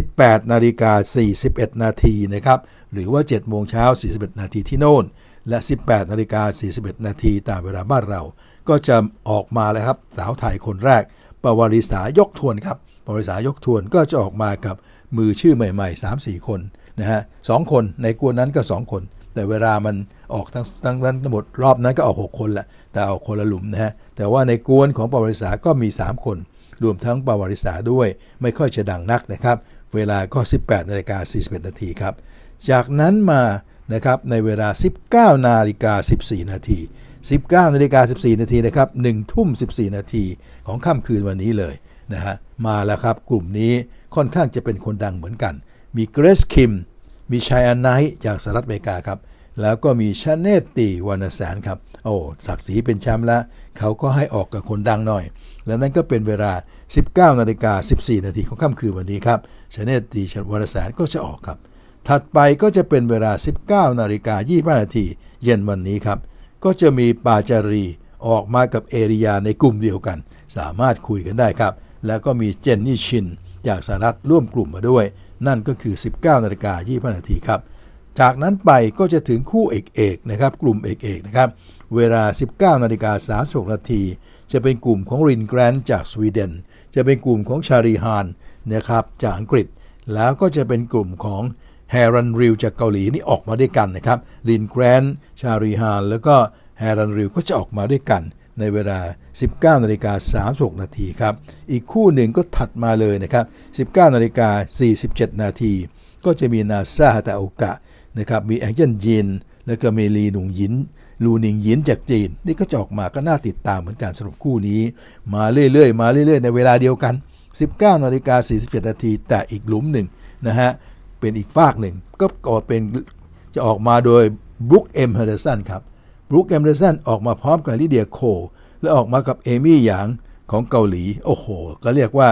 18 นาฬิกา 41 นาทีนะครับหรือว่า 7 โมงเช้า 41 นาทีที่โน่น และ 18 นาฬิกา 41 นาทีตามเวลาบ้านเรา ก็จะออกมาแล้วครับสาวไทยคนแรกปวาริสายกทวนครับปวาริสายกทวนก็จะออกมากับมือชื่อใหม่ๆ3-4คนนะฮะสคนในกวนนั้นก็ 2 คนแต่เวลามันออกทั้งทั้งทั้งหมดรอบนั้นก็ออก 6 คนแหละแต่ออกคนละหลุมนะฮะ แต่ว่าในกวนของปวาริสาก็มี 3 คน รวมทั้งปวาริสาด้วย ไม่ค่อยจะดังนักนะครับเวลาก็ 18นาฬิกา41นาทีครับ จากนั้นมา นะครับ ในเวลา 19 นาฬิกา14 นาที 19 นาฬิกา 14 นาทีนะครับ1ทุ่ม 14 นาที ของค่ำคืนวันนี้เลยนะฮะมาแล้วครับกลุ่มนี้ค่อนข้างจะเป็นคนดังเหมือนกัน มีเกรซคิมมีชายอนไยจากสหรัฐอเมริกาครับ แล้วก็มีชาเนตตีวานแสนครับ โอ้ศักดิ์ศรีเป็นแชมป์ละเขาก็ให้ออกกับคนดังหน่อย แล้วนั่นก็เป็นเวลา 19 นาฬิกา14 นาทีของค่ำคืนวันนี้ครับ ชาเนตตีวานแสนก็จะออกครับ ถัดไปก็จะเป็นเวลา 19 นาฬิกา25นาทีเย็นวันนี้ครับ ก็จะมีปาจารีออกมากับเอริยาในกลุ่มเดียวกัน สามารถคุยกันได้ครับ แล้วก็มีเจนนี่ชิน จากสหรัฐร่วมกลุ่มมาด้วยนั่นก็คือ 19 นาฬิกา25นาทีครับ จากนั้นไปก็จะถึงคู่เอกเอกนะครับ กลุ่มเอกเอกนะครับ เวลา 19 นาฬิกา36นาที จะเป็นกลุ่มของรินแกรนจากสวีเดน จะเป็นกลุ่มของชารีฮานนะครับจากอังกฤษ แล้วก็จะเป็นกลุ่มของแฮรันริวจากเกาหลีนี่ออกมาด้วยกันนะครับ รินแกรน ชารีฮานแล้วก็แฮรันริวก็จะออกมาด้วยกันในเวลา 19 นาฬิกา 36 นาทีครับ อีกคู่หนึ่งก็ถัดมาเลยนะครับ 19 นาฬิกา 47 นาที ก็จะมีนาซาฮตาโอกะนะครับ มีแองเจิลยิน แล้วก็มีลีหนุงยิน ลูนิงยินจากจีน นี่ก็จะออกมาก็น่าติดตามเหมือนกันสรุปคู่นี้มาเรื่อยๆ มาเรื่อยๆ ในเวลาเดียวกัน 19 นาฬิกา47 นาที แต่อีกหลุมหนึ่งนะฮะ เป็นอีกฟากหนึ่ง ก็เป็นจะออกมาโดยบุ๊กเอ็มเฮเดอร์สันครับบรูคแอมเดอร์สันออกมาพร้อมกับลิเดียโค และออกมากับเอมี่หยางของเกาหลีโอ้โหก็เรียกว่า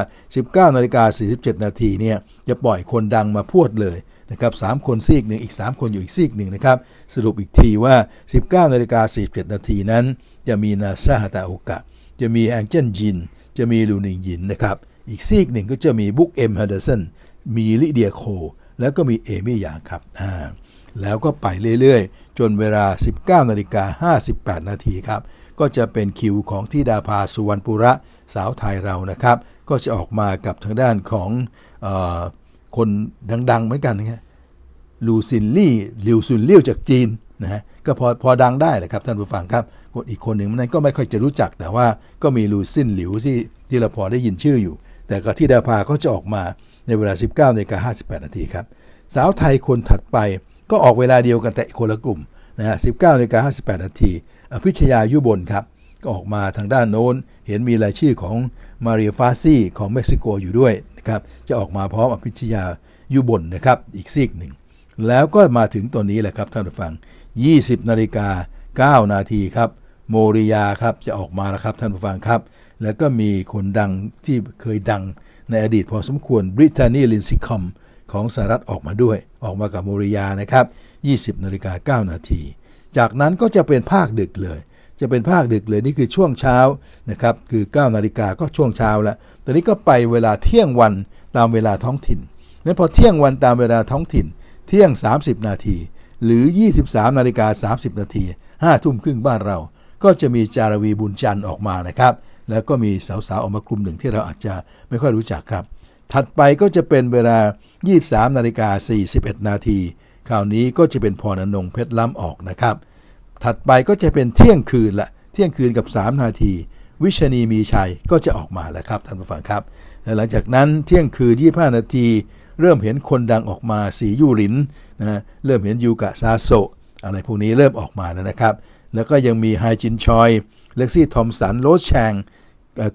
19นาฬิกา47นาทีเนี่ยจะปล่อยคนดังมาพูดเลยนะครับสามคนซีกหนึ่งอีก 3 คนอยู่อีกซีกหนึ่งนะครับสรุปอีกทีว่า 19นาฬิกา47นาทีนั้น จะมีนาซาฮตาโอกะ จะมีแองเจนยิน จะมีลูนิงยินนะครับอีกซีกหนึ่งก็จะมีบุ๊กเอ็มฮันเดอร์สันมีลิเดียโคแล้วก็มีเอมี่หยางครับอ่าแล้วก็ไปเรื่อยๆจนเวลา 19 นาฬิกา58 นาทีครับ ก็จะเป็นคิวของที่ดาภา สุวรรณปุระสาวไทยเรานะครับ ก็จะออกมากับทางด้านของออคนดังๆ เหมือนกันนะลูซินลี่ ลิวซุนเลี่ยวจากจีนนะฮะ ก็พอ พอดังได้แหละครับท่านผู้ฟังครับคนอีกคนหนึ่งนั้นก็ไม่ค่อยจะรู้จัก แต่ว่าก็มีลูซินหลิวที่ที่เราพอได้ยินชื่ออยู่ แต่ก็ที่ดาภาก็จะออกมาในเวลา 19นาฬิกา58 นาทีครับ สาวไทยคนถัดไปก็ออกเวลาเดียวกันแต่คนละกลุ่มนะฮะสิบเนาฬิกาห้าสินาที อภิชยายุบลครับ ก็ออกมาทางด้านโน้น เห็นมีรายชื่อของมาริอฟาซี่ของเม็กซิโกอยู่ด้วยนะครับ จะออกมาพร้อมอภิชยายุบลนะครับ อีกซีกหนึ่ง แล้วก็มาถึงตัวนี้แหละครับท่านผู้ฟัง 20 นาฬิกา 9 นาทีครับโมริยาครับจะออกมาแล้วครับท่านผู้ฟังครับ แล้วก็มีคนดังที่เคยดัง ในอดีตพอสมควรบริทานีลินซิคอมของสหรัฐออกมาด้วยออกมากับโมริยานะครับ 20 นาฬิกา 9 นาที จากนั้นก็จะเป็นภาคดึกเลย จะเป็นภาคดึกเลยนี่คือช่วงเช้านะครับ คือ 9 นาฬิกาก็ช่วงเช้าแล้ว ตอนนี้ก็ไปเวลาเที่ยงวันตามเวลาท้องถิ่นนั้นพอเที่ยงวันตามเวลาท้องถิ่น เที่ยง 30 นาที หรือ 23 นาฬิกา 30 นาที 5 ทุ่มครึ่งบ้านเรา ก็จะมีจารวีบุญจันทร์ออกมานะครับ แล้วก็มีสาวๆออกมากลุ่มหนึ่งที่เราอาจจะไม่ค่อยรู้จักครับถัดไปก็จะเป็นเวลา 23 นาฬิกา 41 นาทีคราวนี้ก็จะเป็นพรอนงเพชรล้ำออกนะครับ ถัดไปก็จะเป็นเที่ยงคืนละ เที่ยงคืนกับ 3 นาที วิชณีมีชัยก็จะออกมาแล้วครับท่านผู้ฟังครับหลังจากนั้นเที่ยงคืน 25 นาที เริ่มเห็นคนดังออกมา สียูรินนะ เริ่มเห็นยูกะซาโซอะไรพวกนี้เริ่มออกมาแล้วนะครับ แล้วก็ยังมีไฮจินชอย เล็กซี่ทอมสันโรสแชง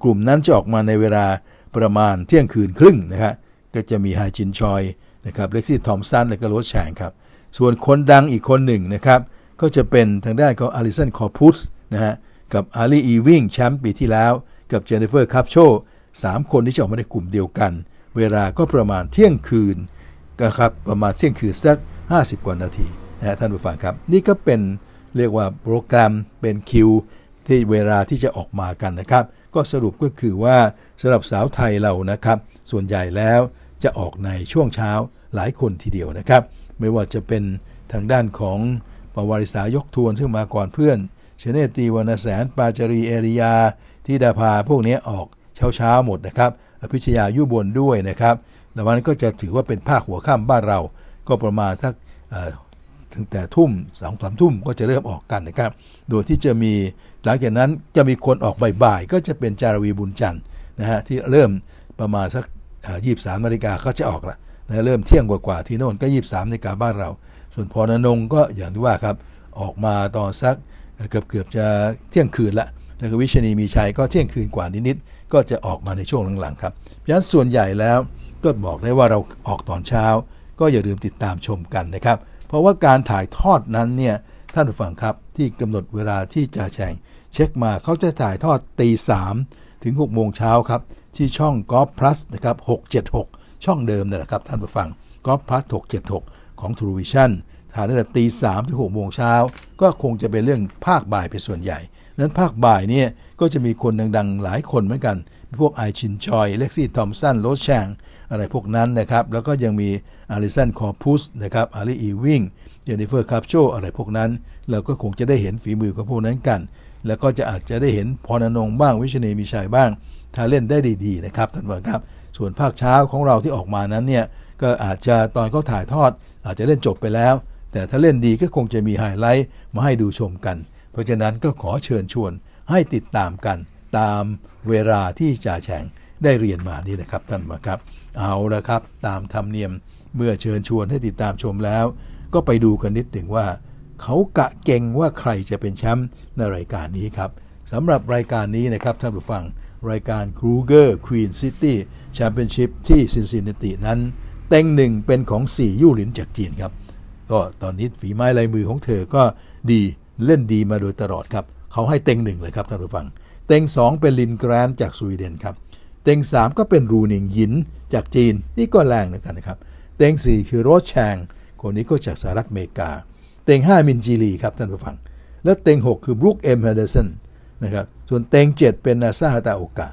กลุ่มนั้นจะออกมาในเวลาประมาณเที่ยงคืนครึ่งนะครับก็จะมีไฮจินชอยนะครับ เล็กซี่ ทอมสัน และก็โรสแชงครับ ส่วนคนดังอีกคนหนึ่งนะครับ ก็จะเป็นทางด้านของอลิสันคอร์พุสนะฮะ กับอารีอีวิงแชมป์ปีที่แล้ว กับเจนนิเฟอร์คัพโชสามคนที่จะออกมาในกลุ่มเดียวกัน เวลาก็ประมาณเที่ยงคืนนะครับ ประมาณเที่ยงคืนสัก 50 กว่านาทีนะท่านผู้ฟังครับ นี่ก็เป็นเรียกว่าโปรแกรมเป็นคิวที่เวลาที่จะออกมากันนะครับ ก็สรุปก็คือว่าสำหรับสาวไทยเรานะครับ ส่วนใหญ่แล้วจะออกในช่วงเช้าหลายคนทีเดียวนะครับ ไม่ว่าจะเป็นทางด้านของปวาริสายกทวนซึ่งมาก่อนเพื่อนเชเนตีวรรณแสนปาจารีเอริยา ที่ดาภาพวกนี้ออกเช้า ๆ หมดนะครับ อภิชยายุบนด้วยนะครับแล้วมันก็จะถือว่าเป็นภาคหัวข้ามบ้านเรา ก็ประมาณสักตั้งแต่ทุ่มสองสามทุ่มก็จะเริ่มออกกันนะครับ โดยที่จะมีหลังจากนั้นจะมีคนออกบ่ายๆก็จะเป็นจารวีบุญจันทร์นะฮะที่เริ่มประมาณสักยี่สามนาฬิกาก็จะออกละนะเริ่มเที่ยงกว่าๆที่โน่นก็ยี่สามนาฬิกาบ้านเรา ส่วนพอนนงก็อย่างที่ว่าครับออกมาตอนสักเกือบเกือบจะเที่ยงคืนละแล้วก็วิชนีมีชัยก็เที่ยงคืนกว่านิดๆก็จะออกมาในช่วงหลังๆครับเพราะฉะนั้นส่วนใหญ่แล้วก็บอกได้ว่าเราออกตอนเช้า ก็อย่าลืมติดตามชมกันนะครับ เพราะว่าการถ่ายทอดนั้นเนี่ยท่านผู้ฟังครับที่กำหนดเวลาที่จะแข่งเช็คมาเขาจะถ่ายทอดตีสามถึง 6 โมงเช้าครับ ที่ช่องกอล์ฟพลัสนะครับ676 ช่องเดิมนั่แหละครับท่านผู้ฟังกอล์ฟพลัส676 ของ True Vision ถ่ายตั้งแต่ตีสามถึงหกโมงเช้า ก็คงจะเป็นเรื่องภาคบ่ายเป็นส่วนใหญ่นั้นภาคบ่ายเนี่ย ก็จะมีคนดังๆ หลายคนเหมือนกัน พวกไอชินชอยเล็กซี่ทอมสันโรสแชง อะไรพวกนั้นนะครับ แล้วก็ยังมีอาริสันคอร์พุสนะครับอารีอีวิงเจนนิเฟอร์คาร์โชอะไรพวกนั้นเราก็คงจะได้เห็นฝีมือของพวกนั้นกันแล้วก็จะอาจจะได้เห็นพรอนงบ้างวิชเนมีชัยบ้าง ถ้าเล่นได้ดีๆนะครับท่านผู้ชมครับ ส่วนภาคเช้าของเราที่ออกมานั้นเนี่ยก็อาจจะตอนเขาถ่ายทอด อาจจะเล่นจบไปแล้ว แต่ถ้าเล่นดีก็คงจะมีไฮไลท์มาให้ดูชมกัน เพราะฉะนั้นก็ขอเชิญชวนให้ติดตามกัน ตามเวลาที่จ่าแฉงได้เรียนมานี่นะครับท่านผู้ชมครับ เอาละครับตามธรรมเนียมเมื่อเชิญชวนให้ติดตามชมแล้ว ก็ไปดูกันนิดหนึ่งว่าเขากะเก่งว่าใครจะเป็นแชมป์ในรายการนี้ครับสำหรับรายการนี้นะครับท่านผู้ฟัง รายการ Kruger Queen City Championship ที่ซินซินนตินั้น เต็งหนึ่งเป็นของสี่ยู่หลินจากจีนครับก็ตอนนี้ฝีไม้ลายมือของเธอก็ดีเล่นดีมาโดยตลอดครับ เขาให้เต็งหนึ่งเลยครับท่านผู้ฟัง เต็ง2 เป็นลินแกรนจากสวีเดนครับ เต็ง3 ก็เป็นรูนิงยินจากจีนนี่ก็แรงเหมือนกันนะครับเต็ง4 คือโรสแชง คนนี้ก็จากสหรัฐอเมริกาต็ง5มินจีลีครับ ท่านผู้ฟัง และเต็ง6คือบรูคเอ็มเฮเดสันนะครับ ส่วนเต็ง7 เป็นนาซาฮาตาโอกะ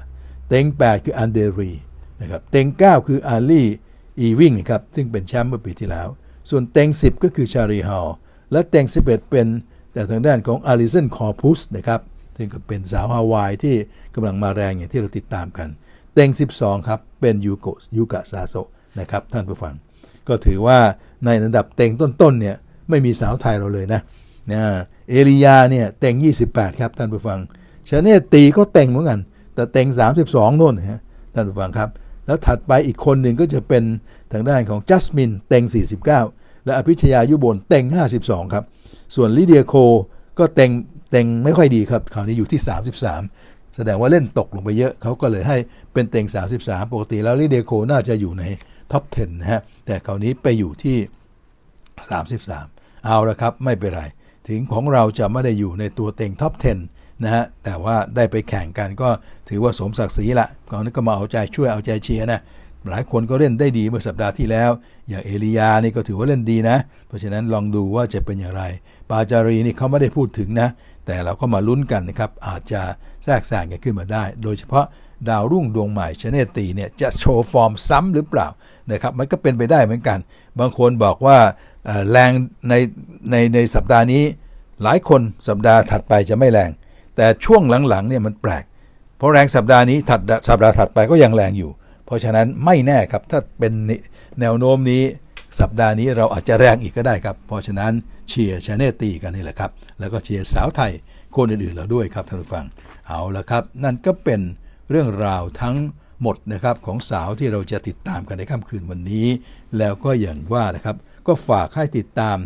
เต็ง8 คืออันเดรีนะครับ เต็ง9 คืออาลีอีวิงครับซึ่งเป็นแชมป์เมื่อปีที่แล้ว ส่วนเต็ง10 ก็คือชารีฮอลและเต็ง11 เป็นแต่ทางด้านของอาริเซนคอร์พุสนะครับซึ่งก็เป็นสาวฮาวายที่กำลังมาแรงอย่างที่เราติดตามกัน เต็ง12ครับเป็นยูโกยูกะซาโซนะครับท่านผู้ฟัง ก็ถือว่าในอันดับเต็งต้นๆเนี่ยไม่มีสาวไทยเราเลยนะนะเอลียาเนี่ยแต่ง28 ครับ ท่านผู้ฟังชาเนตตีก็แต่งเหมือนกัน แต่แต่ง 32นู่นฮะท่านผู้ฟังครับ แล้วถัดไปอีกคนหนึ่งก็จะเป็นทางด้านของจัสมินแต่ง 49 และอภิชยายุบลแต่ง 52 ครับ ส่วนลิเดียโคก็แต่งแต่งไม่ค่อยดีครับคราวนี้อยู่ที่ 33 แสดงว่าเล่นตกลงไปเยอะเขาก็เลยให้เป็นแต่ง 33 ปกติ แล้วลิเดียโคน่าจะอยู่ในท็อป10นะฮะแต่คราวนี้ไปอยู่ที่ 33เอาละครับ ไม่เป็นไร ถึงของเราจะไม่ได้อยู่ในตัวเต็งท็อป 10 นะฮะแต่ว่าได้ไปแข่งกันก็ถือว่าสมศักดิ์ศรีละตอนนี้ก็มาเอาใจช่วยเอาใจเชียร์นะหลายคนก็เล่นได้ดีเมื่อสัปดาห์ที่แล้ว อย่างเอลียานี่ก็ถือว่าเล่นดีนะ เพราะฉะนั้นลองดูว่าจะเป็นอย่างไรปาจารีนี่เขาไม่ได้พูดถึงนะแต่เราก็มาลุ้นกันนะครับอาจจะแทรกแซงกันขึ้นมาได้ โดยเฉพาะดาวรุ่งดวงใหม่ชเนตีเนี่ยจะโชว์ฟอร์มซ้ำหรือเปล่านะครับมันก็เป็นไปได้เหมือนกัน บางคนบอกว่าแรงในในในสัปดาห์นี้ หลายคนสัปดาห์ถัดไปจะไม่แรง แต่ช่วงหลังๆเนี่ยมันแปลก เพราะแรงสัปดาห์นี้ถัดสัปดาห์ถัดไปก็ยังแรงอยู่ เพราะฉะนั้นไม่แน่ครับถ้าเป็นแนวโน้มนี้สัปดาห์นี้เราอาจจะแรงอีกก็ได้ครับ เพราะฉะนั้นเชียร์ชาแนลตีกันนี่แหละครับ แล้วก็เชียร์สาวไทยคนอื่นๆเราด้วยครับท่านผู้ฟังเอาละครับ นั่นก็เป็นเรื่องราวทั้งหมดนะครับของสาวที่เราจะติดตามกันในค่ำคืนวันนี้แล้วก็อย่างว่านะครับก็ฝากให้ติดตาม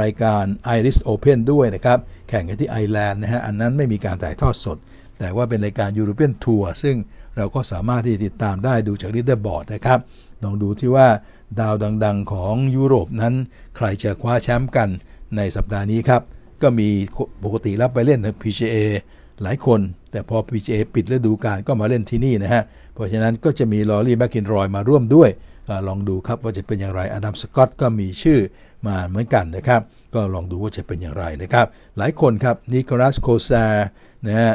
รายการ Iris Open ด้วยนะครับ แข่งกันที่ไอแลนด์นะฮะอันนั้นไม่มีการถ่ายทอดสด แต่ว่าเป็นรายการ European Tour ซึ่งเราก็สามารถที่ติดตามได้ดูจากิเดอร์บอร์ดนะครับลองดูที่ว่าดาวดัง ๆของยุโรปนั้น ใครจะคว้าแชมป์กันในสัปดาห์นี้ครับ ก็มีปกติรับไปเล่น PGA หลายคนแต่พอ PGA ปิดฤดูกาลก็มาเล่นที่นี่นะฮะเพราะฉะนั้นก็จะมีลอรี่แมคกินรอยมาร่วมด้วยลองดูครับว่าจะเป็นอย่างไร อดัม สกอต ก็มีชื่อมาเหมือนกันนะครับ ก็ลองดูว่าจะเป็นอย่างไรนะครับ หลายคนครับ นิโคลัส โคซานะฮะ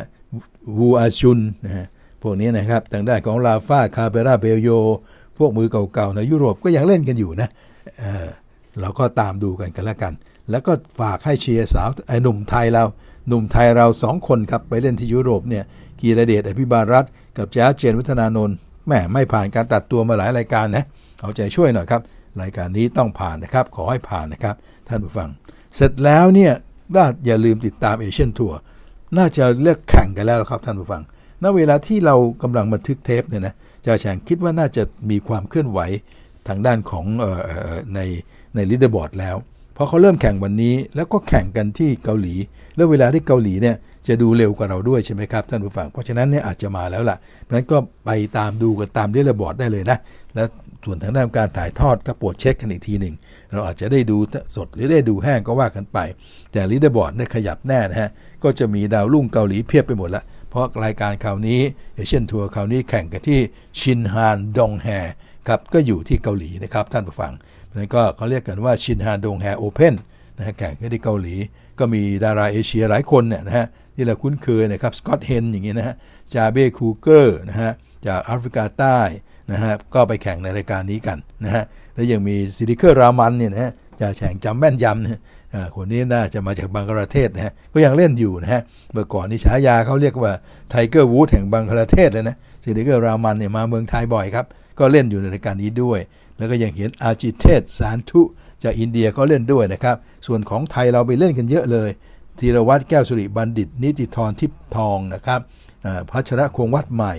วูอาชุนนะฮะพวกนี้นะครับต่างได้ของลาฟา คาเบราเบลโย พวกมือเก่าๆ ในยุโรปก็ยังเล่นกันอยู่นะเออเราก็ตามดูกันกันแล้วกัน แล้วก็ฝากให้เชียร์สาว ไอ้หนุ่มไทยเรา หนุ่มไทยเราสองคนครับไปเล่นที่ยุโรปเนี่ยกีรเดชอภิบาลรัฐ กับจ้าเจนวัฒนานนท์แม่ไม่ผ่านการตัดตัวมาหลายรายการนะเเอาใจช่วยหน่อยครับ รายการนี้ต้องผ่านนะครับ ขอให้ผ่านนะครับ ท่านผู้ฟัง เสร็จแล้วเนี่ยอย่าลืมติดตามเอเชียนทัวร์น่าจะเลือกแข่งกันแล้วครับท่านผู้ฟังณเวลาที่เรากำลังบันทึกเทปเนี่ยนะจ่าแฉงคิดว่าน่าจะมีความเคลื่อนไหวทางด้านของออในในลิเดอร์บอร์ดแล้วพอเขาเริ่มแข่งวันนี้ แล้วก็แข่งกันที่เกาหลี แล้วเวลาที่เกาหลีเนี่ยจะดูเร็วกว่าเราด้วยใช่ไหมครับ ท่านผู้ฟัง เพราะฉะนั้นเนี่ยอาจจะมาแล้วล่ะนั้นก็ไปตามดูกันตามลิเดอร์บอร์ดได้เลยนะแล้วส่วนทางด้านการถ่ายทอดก็ปวดเช็คกันอีกทีหนึ่ง เราอาจจะได้ดูสดหรือได้ดูแห้งก็ว่ากันไป แต่ลีดเดอร์บอร์ดได้ขยับแน่นะฮะ ก็จะมีดาวรุ่งเกาหลีเพียบไปหมดละ เพราะรายการคราวนี้เอเชียนทัวร์คราวนี้แข่งกันที่ชินฮานดงแฮครับ ก็อยู่ที่เกาหลีนะครับท่านผู้ฟัง นั้นก็เขาเรียกกันว่าชินฮานดงแฮโอเพนนะฮะแข่งกันที่เกาหลี ก็มีดาราเอเชียหลายคนเนี่ยนะฮะ ที่เราคุ้นเคยนะครับสกอตเฮนอย่างเงี้ยนะฮะ จาเบ้คูเกอร์นะฮะ จากแอฟริกาใต้นะฮะก็ไปแข่งในรายการนี้กันนะฮะ แล้วยังมีซิลิเคอร์รามันเนี่ยนะฮะ จะแข่งจำแม่นยำนะคนนี้น่าจะมาจากบังกลาเทศนะฮะ ก็ยังเล่นอยู่นะฮะ เมื่อก่อนนี่ฉายาเขาเรียกว่าไทเกอร์วูดแห่งบังกลาเทศเลยนะซิลิเคอร์รามันเนี่ยมาเมืองไทยบ่อยครับ ก็เล่นอยู่ในรายการนี้ด้วย แล้วก็ยังเห็นอาจิเทศสารทุจากอินเดียก็เล่นด้วยนะครับ ส่วนของไทยเราไปเล่นกันเยอะเลย ธีรวัตรแก้วสุริบัณฑิต นิติธรทิพทองนะครับพัชระคงวัดใหม่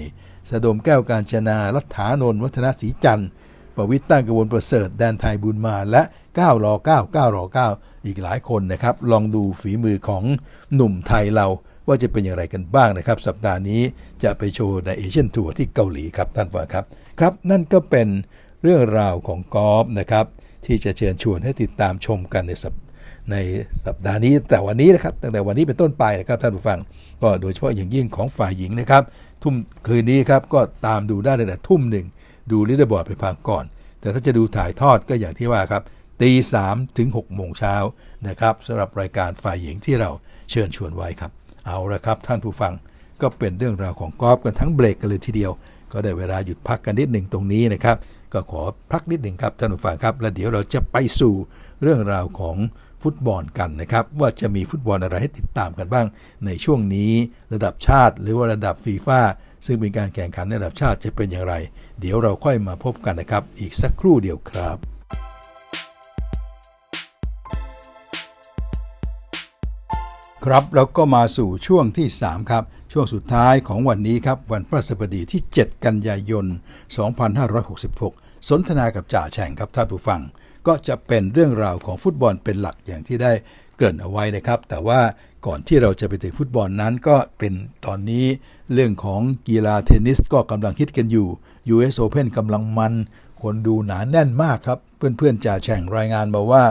สะดมแก้วการชนารัฐานนวัฒนศรีจันทร์ประวิตรตั้งกระบวนประเสริฐแดนไทยบุญมาและ9รอ9 9รอ9อีกหลายคนนะครับ ลองดูฝีมือของหนุ่มไทยเราว่าจะเป็นอย่างไรกันบ้างนะครับ สัปดาห์นี้จะไปโชว์ในเอเชียนทัวร์ที่เกาหลีครับท่านฟังครับ ครับนั่นก็เป็นเรื่องราวของกอล์ฟนะครับที่จะเชิญชวนให้ติดตามชมกันในสัปในสัปดาห์นี้แต่วันนี้นะครับตั้งแต่วันนี้เป็นต้นไปนะครับท่านผู้ฟังก็โดยเฉพาะอย่างยิ่งของฝ่ายหญิงนะครับ ทุ่มคืนนี้ครับก็ตามดูได้ตัแต่ทุ่มหนึ่ง ดูลิเดอร์บอร์ดไปพังก่อน แต่ถ้าจะดูถ่ายทอดก็อย่างที่ว่าครับ ตีสามถึงหกโมงเช้านะครับสำหรับรายการฝ่ายหญิงที่เราเชิญชวนไว้ครับ เอาละครับท่านผู้ฟังก็เป็นเรื่องราวของกอล์ฟกันทั้งเบรกกันเลยทีเดียว ก็ได้เวลาหยุดพักกันนิดหนึ่งตรงนี้นะครับ ก็ขอพักนิดหนึ่งครับท่านผู้ฟังครับ แล้วเดี๋ยวเราจะไปสู่เรื่องราวของฟุตบอลกันนะครับว่าจะมีฟุตบอลอะไรให้ติดตามกันบ้างในช่วงนี้ระดับชาติหรือว่าระดับฟีฟ่าซึ่งเป็นการแข่งขันในระดับชาติจะเป็นอย่างไร เดี๋ยวเราค่อยมาพบกันนะครับอีกสักครู่เดียวครับ ครับแล้วก็มาสู่ช่วงที่3ครับช่วงสุดท้ายของวันนี้ครับวันพระสบดีที่ 7 กันยายน2566 สนทนากับจ่าแฉ่งครับท่านผู้ฟังก็จะเป็นเรื่องราวของฟุตบอลเป็นหลักอย่างที่ได้เกริ่นเอาไว้นะครับแต่ว่าก่อนที่เราจะไปถึงฟุตบอลนั้น ก็เป็นตอนนี้ เรื่องของกีฬาเทนนิสก็กำลังคิดกันอยู่ US Open กำลังมันคนดูหนาแน่นมากครับเพื่อนๆจะแฉ่งรายงานมาว่า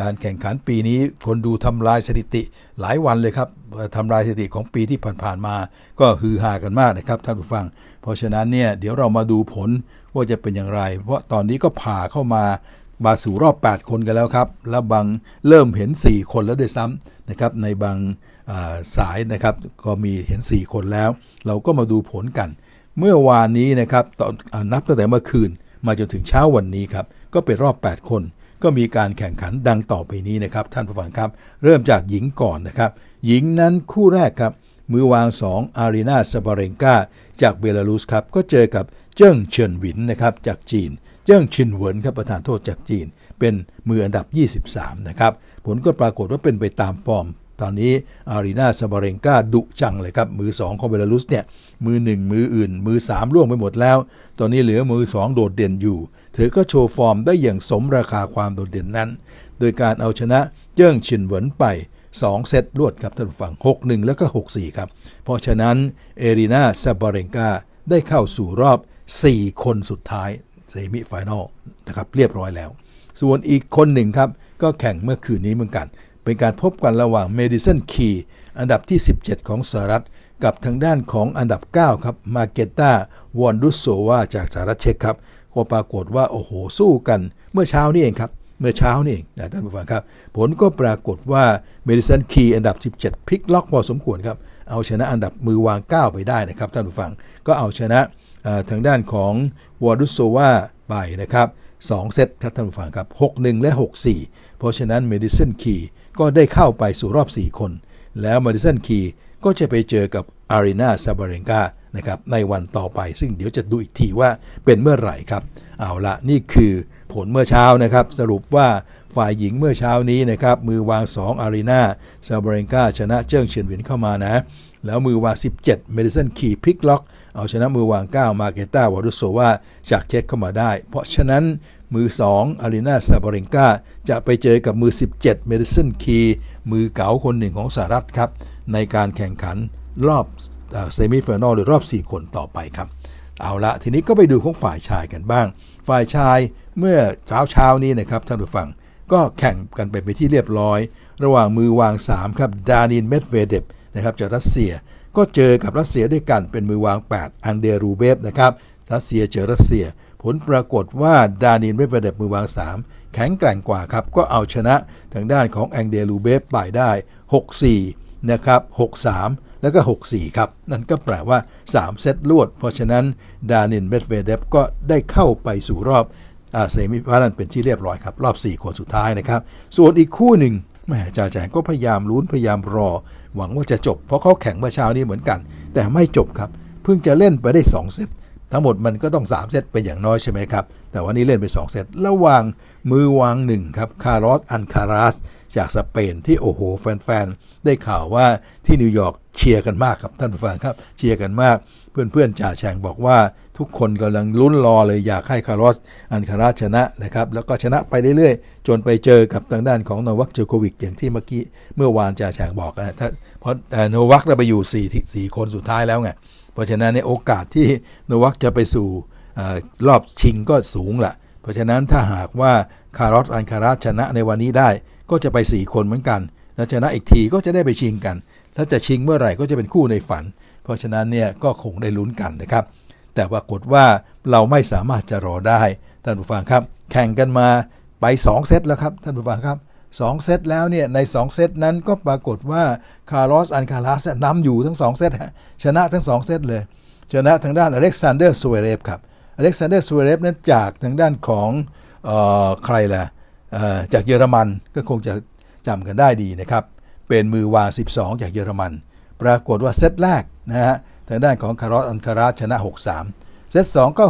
การแข่งขันปีนี้คนดูทำลายสถิติหลายวันเลยครับทำลายสถิติของปีที่ผ่านๆมา ก็ฮือฮากันมากนะครับท่านผู้ฟัง เพราะฉะนั้นเนี่ยเดี๋ยวเรามาดูผลว่าจะเป็นอย่างไร เพราะตอนนี้ก็ผ่าเข้ามามาสู่รอบ 8 คนกันแล้วครับ แล้วบางเริ่มเห็น 4 คนแล้วด้วยซ้ำนะครับ ในบางสายนะครับก็มีเห็น 4 คนแล้ว เราก็มาดูผลกัน เมื่อวานนี้นะครับตอนนับตั้งแต่เมื่อคืน มาจนถึงเช้าวันนี้ครับ ก็เป็นรอบ 8 คน ก็มีการแข่งขันดังต่อไปนี้นะครับ ท่านผู้ฟังครับ เริ่มจากหญิงก่อนนะครับ หญิงนั้นคู่แรกครับ มือวาง2อารีนาสบาเรงกาจากเบลารุสครับ ก็เจอกับเจิ้งเฉินหวินนะครับจากจีนเจิ้งชินเหวินครับประธานโทษจากจีน เป็นมืออันดับ 23 นะครับ ผลก็ปรากฏว่าเป็นไปตามฟอร์ม ตอนนี้ อารีนาซาบาเรงกาดุจังเลยครับ มือ 2 ของเบลารุสเนี่ย มือ 1 มืออื่น มือ 3 ร่วงไปหมดแล้ว ตอนนี้เหลือมือ 2 โดดเด่นอยู่เธอก็โชว์ฟอร์มได้อย่างสมราคาความโดดเด่นนั้น โดยการเอาชนะเจิ้งชินเหวินไป 2เซตรวดครับท่านผู้ฟัง6-1 แล้วก็ 6-4ครับเพราะฉะนั้นเอรีนาซาบาเรงกาได้เข้าสู่รอบ4 คนสุดท้ายเซมิไฟแนลนะครับ เรียบร้อยแล้ว ส่วนอีกคนหนึ่งครับ ก็แข่งเมื่อคืนนี้เหมือนกัน เป็นการพบกันระหว่างเมดิสันคีอันดับที่ 17 ของสหรัฐ กับทางด้านของอันดับ 9 ครับมาเกต้าวอนดุสโซวาจากสหรัฐเช็กครับ ก็ปรากฏว่าโอ้โหสู้กัน เมื่อเช้านี่เองครับ เมื่อเช้านี่เองนะท่านผู้ฟังครับ ผลก็ปรากฏว่าเมดิสันคีอันดับ17พลิกล็อกพอสมควรครับเอาชนะอันดับมือวาง 9 ไปได้นะครับท่านผู้ฟังก็เอาชนะทางด้านของวอรุโซวาไปนะครับสองเซตครับท่านผู้ฟังครับ 61 และ 64 เพราะฉะนั้นเมดิสันคีก็ได้เข้าไปสู่รอบ 4 คน แล้วเมดิสันคีก็จะไปเจอกับอารีนาซาบาเรงกานะครับในวันต่อไปซึ่งเดี๋ยวจะดูอีกทีว่าเป็นเมื่อไหร่ครับ เอาละนี่คือผลเมื่อเช้านะครับ สรุปว่าฝ่ายหญิงเมื่อเช้านี้นะครับ มือวาง2ารีนาซาบาเรงกาชนะเจิ้งเฉียนหวินเข้ามานะ แล้วมือวาง17เมดิ c i นคีพลิกล็อกเอาชนะมือวาง9มาเกต้าวารุโซวาจากเช็กเข้ามาได้ เพราะฉะนั้นมือ2อารีนาซาบาริงกาจะไปเจอกับมือ 17เมดิสันคีมือเก๋าคนหนึ่งของสหรัฐครับ ในการแข่งขันรอบเซมิฟิแนลหรือรอบ 4 คนต่อไปครับ เอาละทีนี้ก็ไปดูของฝ่ายชายกันบ้าง ฝ่ายชายเมื่อเช้าเช้านี้นะครับท่านผู้ฟังก็แข่งกันไปไปที่เรียบร้อย ระหว่างมือวาง3ครับดานินเมดเวเดบนะครับจากรัสเซียก็เจอกับรัสเซียด้วยกันเป็นมือวาง8อังเดรูเบฟนะครับรัสเซียเจอรัสเซียผลปรากฏว่าดานินเวเวเดบมือวาง 3 แข็งแกร่งกว่าครับ ก็เอาชนะทางด้านของแองเดรูเบฟไปได้ 6-4 นะครับ 6-3 แล้วก็ 6-4 ครับ นั่นก็แปลว่า 3 เซตลวดเพราะฉะนั้นดานินเดเวเดฟก็ได้เข้าไปสู่รอบเซมิฟานันเป็นที่เรียบร้อยครับรอบ 4 คนสุดท้ายนะครับส่วนอีกคู่หนึ่งแม่จ่าแจงก็พยายามลุ้นพยายามรอหวังว่าจะจบ เพราะเขาแข่งเมื่อเช้านี้เหมือนกัน แต่ไม่จบครับ เพิ่งจะเล่นไปได้2เซตทั้งหมดมันก็ต้อง3เซตไปอย่างน้อยใช่ไหมครับแต่วันนี้เล่นไป 2เซตระหว่างมือวางหนึ่งครับคาร์ลอสอันคาราสจากสเปนที่โอ้โหแฟนๆได้ข่าวว่าที่นิวยอร์กเชียร์กันมากครับท่านผู้ฟังครับเชียร์กันมาก เพื่อนๆจ่าแชงบอกว่าทุกคนกำลังลุ้นรอเลยอยากให้คาร์ลอสอันคาราชนะนะครับ แล้วก็ชนะไปเรื่อยๆจนไปเจอกับทางด้านของโนวัค เจอโควิกอย่างที่เมื่อกี้ เมื่อวานจ่าฉางบอกนะถ้าเพราะโนวัคเราไปอยู่4่คนสุดท้ายแล้วไง เพราะฉะนั้นในโอกาสที่โนวัคจะไปสู่รอบชิงก็สูงละเพราะฉะนั้นถ้าหากว่าคาร์ลอสอันคาราชนะในวันนี้ได้ ก็จะไป 4 คนเหมือนกัน แล้วชนะอีกทีก็จะได้ไปชิงกันถ้าจะชิงเมื่อไหร่ก็จะเป็นคู่ในฝัน เพราะฉะนั้นเนี่ยก็คงได้ลุ้นกันนะครับแต่ปรากฏว่าเราไม่สามารถจะรอได้ ท่านผู้ฟังครับ แข่งกันมาไป 2 เซตแล้วครับท่านผู้ฟังครับ2เซตแล้วเนี่ยใน2 เซตนั้นก็ปรากฏว่าคาร์ลอสอันคาราสนำอยู่ทั้ง2เซตชนะทั้ง2เซตเลยชนะทางด้านอเล็กซานเดอร์สเวเรฟครับอเล็กซานเดอร์สเวเรฟนั้นจากทางด้านของใครล่ะจากเยอรมันก็คงจะจำกันได้ดีนะครับ เป็นมือวา12 จากเยอรมัน ปรากฏว่าเซตแรกนะฮะทางด้านของคารอสอันคาราชนะ 6-3 เซต2ก็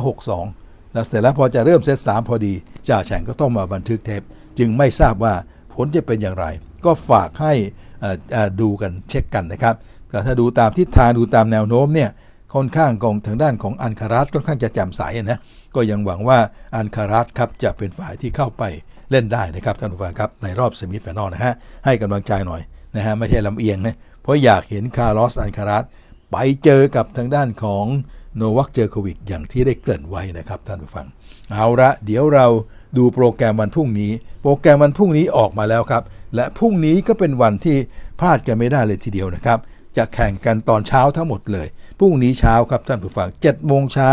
6-2 แล้วเสร็จแล้วพอจะเริ่มเซต3พอดีจ่าแฉ่งก็ต้องมาบันทึกเทป จึงไม่ทราบว่าผลจะเป็นอย่างไร ก็ฝากให้ดูกันเช็คกันนะครับก็ถ้าดูตามทิศทางดูตามแนวโน้มเนี่ยค่อนข้างกองทางด้านของอันคารัสค่อนข้างจะแจ่มใสนะก็ยังหวังว่าอันคารัสครับ จะเป็นฝ่ายที่เข้าไปเล่นได้นะครับท่านผู้ฟังครับในรอบเซมิฟแนลนะฮะให้กำลังใจหน่อยนะฮะไม่ใช่ลำเอียงนะเพราะอยากเห็นคาร์ลอสอันคารัสไปเจอกับทางด้านของโนวัคเจอโควิดอย่างที่ได้เกริ่นไว้นะครับท่านผู้ฟัง เอาละเดี๋ยวเราดูโปรแกรมวันพรุ่งนี้ โปรแกรมวันพรุ่งนี้ออกมาแล้วครับและพรุ่งนี้ก็เป็นวันที่พลาดกันไม่ได้เลยทีเดียวนะครับจะแข่งกันตอนเช้าทั้งหมดเลยพรุ่งนี้เช้าครับท่านผู้ฟัง7จ็ดโมงเช้า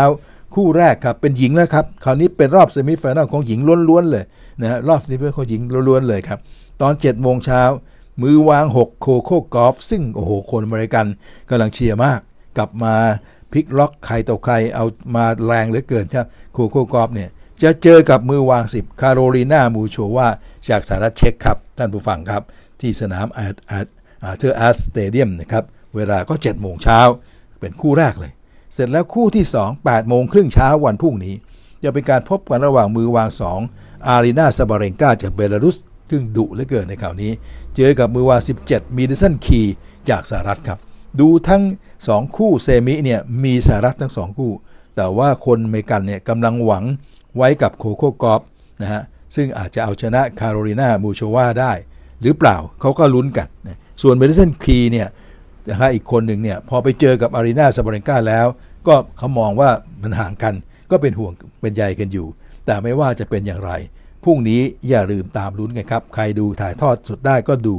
คู่แรกครับเป็นหญิงแล้วครับคราวนี้เป็นรอบเซมิฟแนลของหญิงล้วนๆเลยนะรอบนี้เป็นของหญิงล้วนๆเลยครับตอน7จ็ดโมงเช้ามือวาง 6 โคโค่กอล์ฟซึ่งโอ้โห คนบริกันกำลังเชียร์มาก กลับมาพลิกล็อกใคร ต่อใคร เอามาแรงเหลือเกินครับโคโค่กอล์ฟเนี่ยจะเจอกับมือวาง 10 คาโรลีนามูโชวาจากสหรัฐเช็กครับ ท่านผู้ฟังครับที่สนามอาร์อาร์เธอร์อาร์สเตเดียมนะครับเวลาก็ 7 โมงเช้า เป็นคู่แรกเลย เสร็จแล้วคู่ที่ 2 8โมงครึ่งเช้าวันพรุ่งนี้จะเป็นการพบกันระหว่างมือวาง2อารีนาซาบาเรงกาจากเบลารุสซึ่งดุเหลือเกินในข่าวนี้ เจอกับมือวา 17 มีดิสันคีจากสหรัฐครับ ดูทั้ง 2 คู่เซมิเนี่ยมีสหรัฐทั้ง 2 คู่ แต่ว่าคนเมกันเนี่ยกำลังหวังไว้กับโคโคกอฟนะฮะ ซึ่งอาจจะเอาชนะคาโรลินามูโชวาได้ หรือเปล่าเขาก็ลุ้นกัน ส่วนเมดิสันคีเนี่ยนะฮะอีกคนหนึ่งเนี่ยพอไปเจอกับอารีนาซาบรเรนกาแล้วก็เขามองว่ามันห่างกันก็เป็นห่วงเป็นใยกันอยู่ แต่ไม่ว่าจะเป็นอย่างไรพรุ่งนี้อย่าลืมตามลุ้นกันครับ ใครดูถ่ายทอดสดได้ก็ดู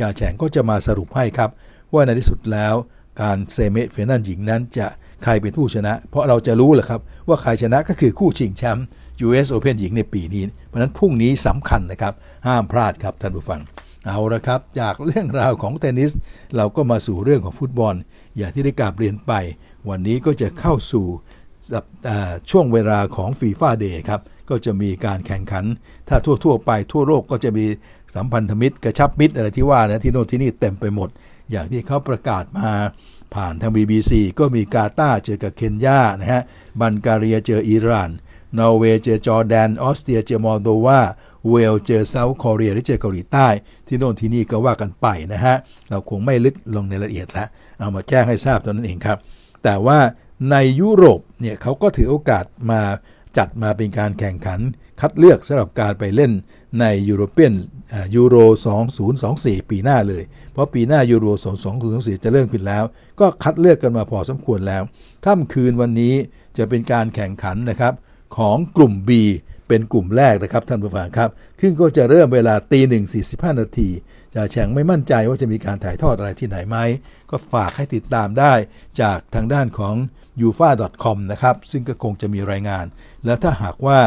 ยาแฉงก็จะมาสรุปให้ครับ ว่าในที่สุดแล้วการเซเมตเฟนันหญิงนั้นจะใครเป็นผู้ชนะ เพราะเราจะรู้แหละครับว่าใครชนะก็คือคู่ชิงแชมป์ US Open หญิงในปีนี้ เพราะนั้นพรุ่งนี้สำคัญนะครับ ห้ามพลาดครับท่านผู้ฟังเอาละครับ จากเรื่องราวของเทนนิส เราก็มาสู่เรื่องของฟุตบอล อย่างที่ได้ก่าบเรียนไปวันนี้ก็จะเข้าสู่ช่วงเวลาของฟีฟ่าเดย์ครับก็จะมีการแข่งขัน ถ้าทั่วๆ ไปทั่วโลกก็จะมีสัมพันธมิตรกระชับมิตรอะไรที่ว่านะที่โน่นที่นี่เต็มไปหมด อย่างที่เขาประกาศมาผ่านทาง BBC ก็มีกาตาร์เจอกับเคนยานะฮะ บันการียเจออิหร่านนอร์เวย์เจอจอร์แดน ออสเตรียเจอมอลโดวา เวลเจอเซาท์คอเรียหรือเจอเกาหลีใต้ ที่โน่นที่นี่ก็ว่ากันไปนะฮะ เราคงไม่ลึกลงในรายละเอียดละ เอามาแจ้งให้ทราบตอนนั้นเองครับ แต่ว่าในยุโรปเนี่ยเขาก็ถือโอกาสมาจัดมาเป็นการแข่งขันคัดเลือกสำหรับการไปเล่นในยูโรเปียนยูโร 2024 ปีหน้าเลย เพราะปีหน้ายูโร 2024 จะเริ่มขึ้นแล้ว ก็คัดเลือกกันมาพอสมควรแล้วค่ำคืนวันนี้จะเป็นการแข่งขันนะครับของกลุ่ม B เป็นกลุ่มแรกนะครับท่านผู้ฟังครับซึ่งก็จะเริ่มเวลาตีหนึ่ง้านาทีจ่าแฉ่งไม่มั่นใจว่าจะมีการถ่ายทอดอะไรที่ไหนไหม ก็ฝากให้ติดตามได้จากทางด้านของ u f a c o m นะครับ ซึ่งก็คงจะมีรายงาน และถ้าหากว่า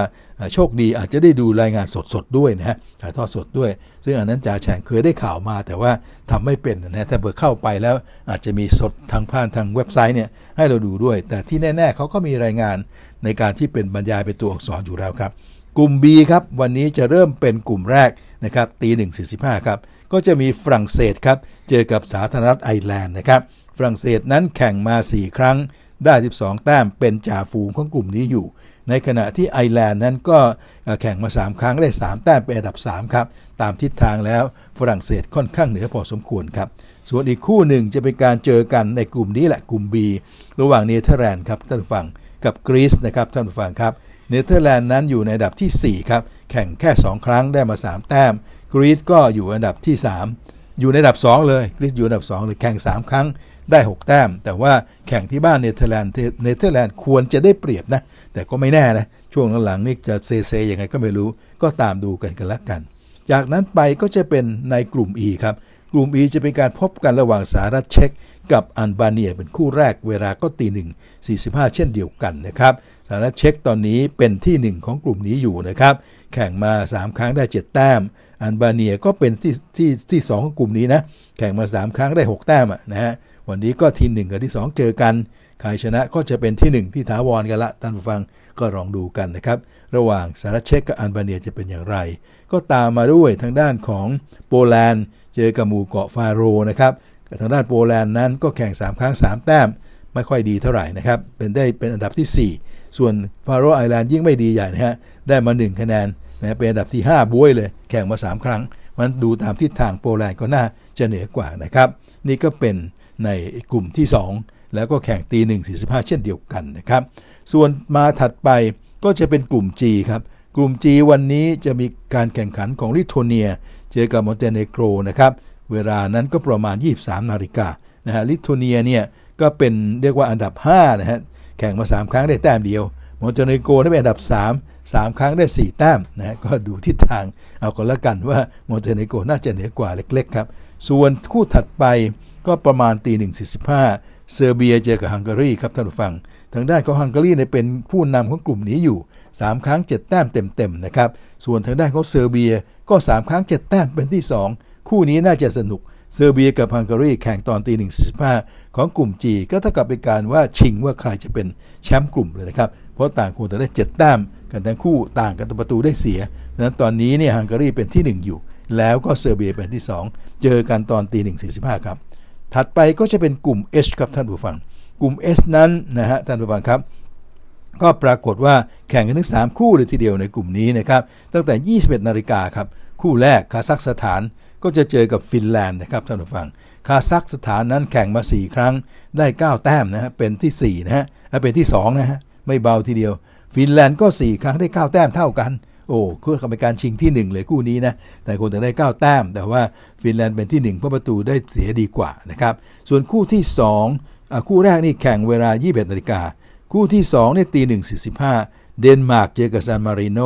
โชคดีอาจจะได้ดูรายงานสด ๆดด้วยนะฮะถ่ายทอดสดด้วย ซึ่งอันนั้นจ่าแฉงเคยได้ข่าวมา แต่ว่าทำไม่เป็นนะถ้าเบอร์เข้าไปแล้วอาจจะมีสดทางผ่านทางเว็บไซต์เนี่ยให้เราดูด้วยแต่ที่แน่ ๆเขาก็มีรายงานในการที่เป็นบรรยายเป็นตัวอักษรอยู่แล้วครับกลุ่ม B ครับวันนี้จะเริ่มเป็นกลุ่มแรกนะครับตีหนึ่งสี่สิบห้าครับ ก็จะมีฝรั่งเศสครับ เจอกับสาธารณรัฐไอร์แลนด์นะครับ ฝรั่งเศสนั้นแข่งมา 4 ครั้ง ได้ 12 แต้ม เป็นจ่าฝูงของกลุ่มนี้อยู่ ในขณะที่ไอร์แลนด์นั้นก็แข่งมา 3 ครั้งได้ 3 แต้มเป็นอันดับ 3 ครับ ตามทิศทางแล้วฝรั่งเศสค่อนข้างเหนือพอสมควรครับ ส่วนอีกคู่หนึ่งจะเป็นการเจอกันในกลุ่มนี้แหละกลุ่ม B ระหว่างเนเธอร์แลนด์ครับท่านผู้ฟัง กับกรีซนะครับท่านผู้ฟังครับ เนเธอร์แลนด์นั้นอยู่ในอันดับที่ 4 ครับแข่งแค่ 2 ครั้งได้มา 3 แต้ม กรีซก็อยู่อันดับที่ 3 อยู่ในอันดับ 2 เลย กรีซอยู่อันดับ2เลยแข่ง 3 ครั้งได้ 6 แต้ม แต่ว่าแข่งที่บ้านเนเธอร์แลนด์เนเธอร์แลนด์ควรจะได้เปรียบนะ แต่ก็ไม่แน่นะ ช่วงหลังๆนี่จะเซเซยังไงก็ไม่รู้ ก็ตามดูกันกันละกัน จากนั้นไปก็จะเป็นในกลุ่ม E ครับ กลุ่ม E จะเป็นการพบกันระหว่างสหรัฐเช็กกับอันบาเนียเป็นคู่แรก เวลาก็ตีหนึ่ง้าเช่นเดียวกันนะครับสหรัฐเช็กตอนนี้เป็นที่ 1 ของกลุ่มนี้อยู่นะครับแข่งมา 3 ครั้งได้ 7 แต้มอัลบาเนียก็เป็นที่ที่ที่สองของกลุ่มนี้นะ แข่งมา 3 ครั้งได้6แต้มนะฮะ วันนี้ก็ทีมหนึ่งกับที่ 2เจอกัน ใครชนะก็จะเป็นที่ 1 ที่ถาวรกันละท่านผู้ฟังก็ลองดูกันนะครับ ระหว่างสารเช็กกับอัลบาเนียจะเป็นอย่างไร ก็ตามมาด้วยทางด้านของโปแลนด์ เจอกับหมู่เกาะฟาโรนะครับ ทางด้านโปแลนด์นั้นก็แข่ง 3 ครั้ง3แต้มไม่ค่อยดีเท่าไหร่นะครับ เป็นได้เป็นอันดับที่ 4ส่วนฟาโรไอแลนด์ยิ่งไม่ดีใหญ่นะฮะ ได้มา 1 คะแนนนะเป็นอันดับที่ 5บุ้ยเลย แข่งมา 3 ครั้งมันดูตามทิศทางโปแลนด์ก็น่าจะเหนือกว่านะครับ นี่ก็เป็นในกลุ่มที่ 2 แล้วก็แข่งตีหนึ่ง45 เช่นเดียวกันนะครับส่วนมาถัดไปก็จะเป็นกลุ่ม G ครับกลุ่ม G วันนี้จะมีการแข่งขันของลิทัวเนียเจอกับมอนเตเนโกรนะครับเวลานั้นก็ประมาณ 23 นาฬิกานะฮะลิทัวเนียเนี่ยก็เป็นเรียกว่าอันดับ5นะฮะแข่งมา3ครั้งได้แต้มเดียว มอนเตเนโกได้เป็นอันดับ 3 3 ครั้งได้ 4 แต้มนะ ก็ดูทิศทาง เอาก็นละกันว่ามอนเตเนโกน่าจะเหนือกว่าเล็กๆครับ ส่วนคู่ถัดไปก็ประมาณตีหนึ่งสี่สิบห้าเซอร์เบียเจอกับฮังการีครับท่านผู้ฟัง ทางด้านของฮังการีเนี่ยเป็นผู้นำของกลุ่มนี้อยู่ 3 ครั้ง7แต้มเต็มๆนะครับ ส่วนทางด้านของเซอร์เบียก็3 ครั้ง7แต้มเป็นที่2 คู่นี้น่าจะสนุกเซอร์เบียกับฮังการีแข่งตอนตีหนึ่งสิบห้าของกลุ่ม G ก็เท่ากับเป็นการว่าชิงว่าใครจะเป็นแชมป์กลุ่มเลยนะครับ เพราะต่างคนแต่ได้เจดแต้มกันทั้งคู่ต่างกันประตูได้เสียดังนั้นตอนนี้เนี่ยฮังการีเป็นที่ 1 อยู่ แล้วก็เซอร์เบียเป็นที่ 2 เจอกันตอนตีหนึ่งสี่สิบห้าครับ ถัดไปก็จะเป็นกลุ่ม H ครับท่านผู้ฟัง กลุ่ม S นั้นนะฮะท่านผู้ฟังครับ ก็ปรากฏว่าแข่งกันถึง3คู่เลยทีเดียวในกลุ่มนี้นะครับตั้งแต่ 21นาฬิกาครับคู่แรกคาซัคสถานก็จะเจอกับฟินแลนด์นะครับท่านผู้ฟังคาซัคสถานนั้นแข่งมา4 ครั้งได้9แต้มนะฮะเป็นที่4นะฮะเป็นที่2นะฮะไม่เบาทีเดียว ฟินแลนด์ก็4ครั้งได้9แต้มเท่ากันโอ้คู่กรรมการชิงที่1เลยคู่นี้นะแต่คนแต่ได้9แต้มแต่ว่าฟินแลนด์เป็นที่1เพราะประตูได้เสียดีกว่านะครับ ส่วนคู่ที่2คู่แรกนี่แข่งเวลา21นาฬิกาคู่ที่2นี่ตีหนึ่ง45 เดนมาร์กเจอกับซานมาริโน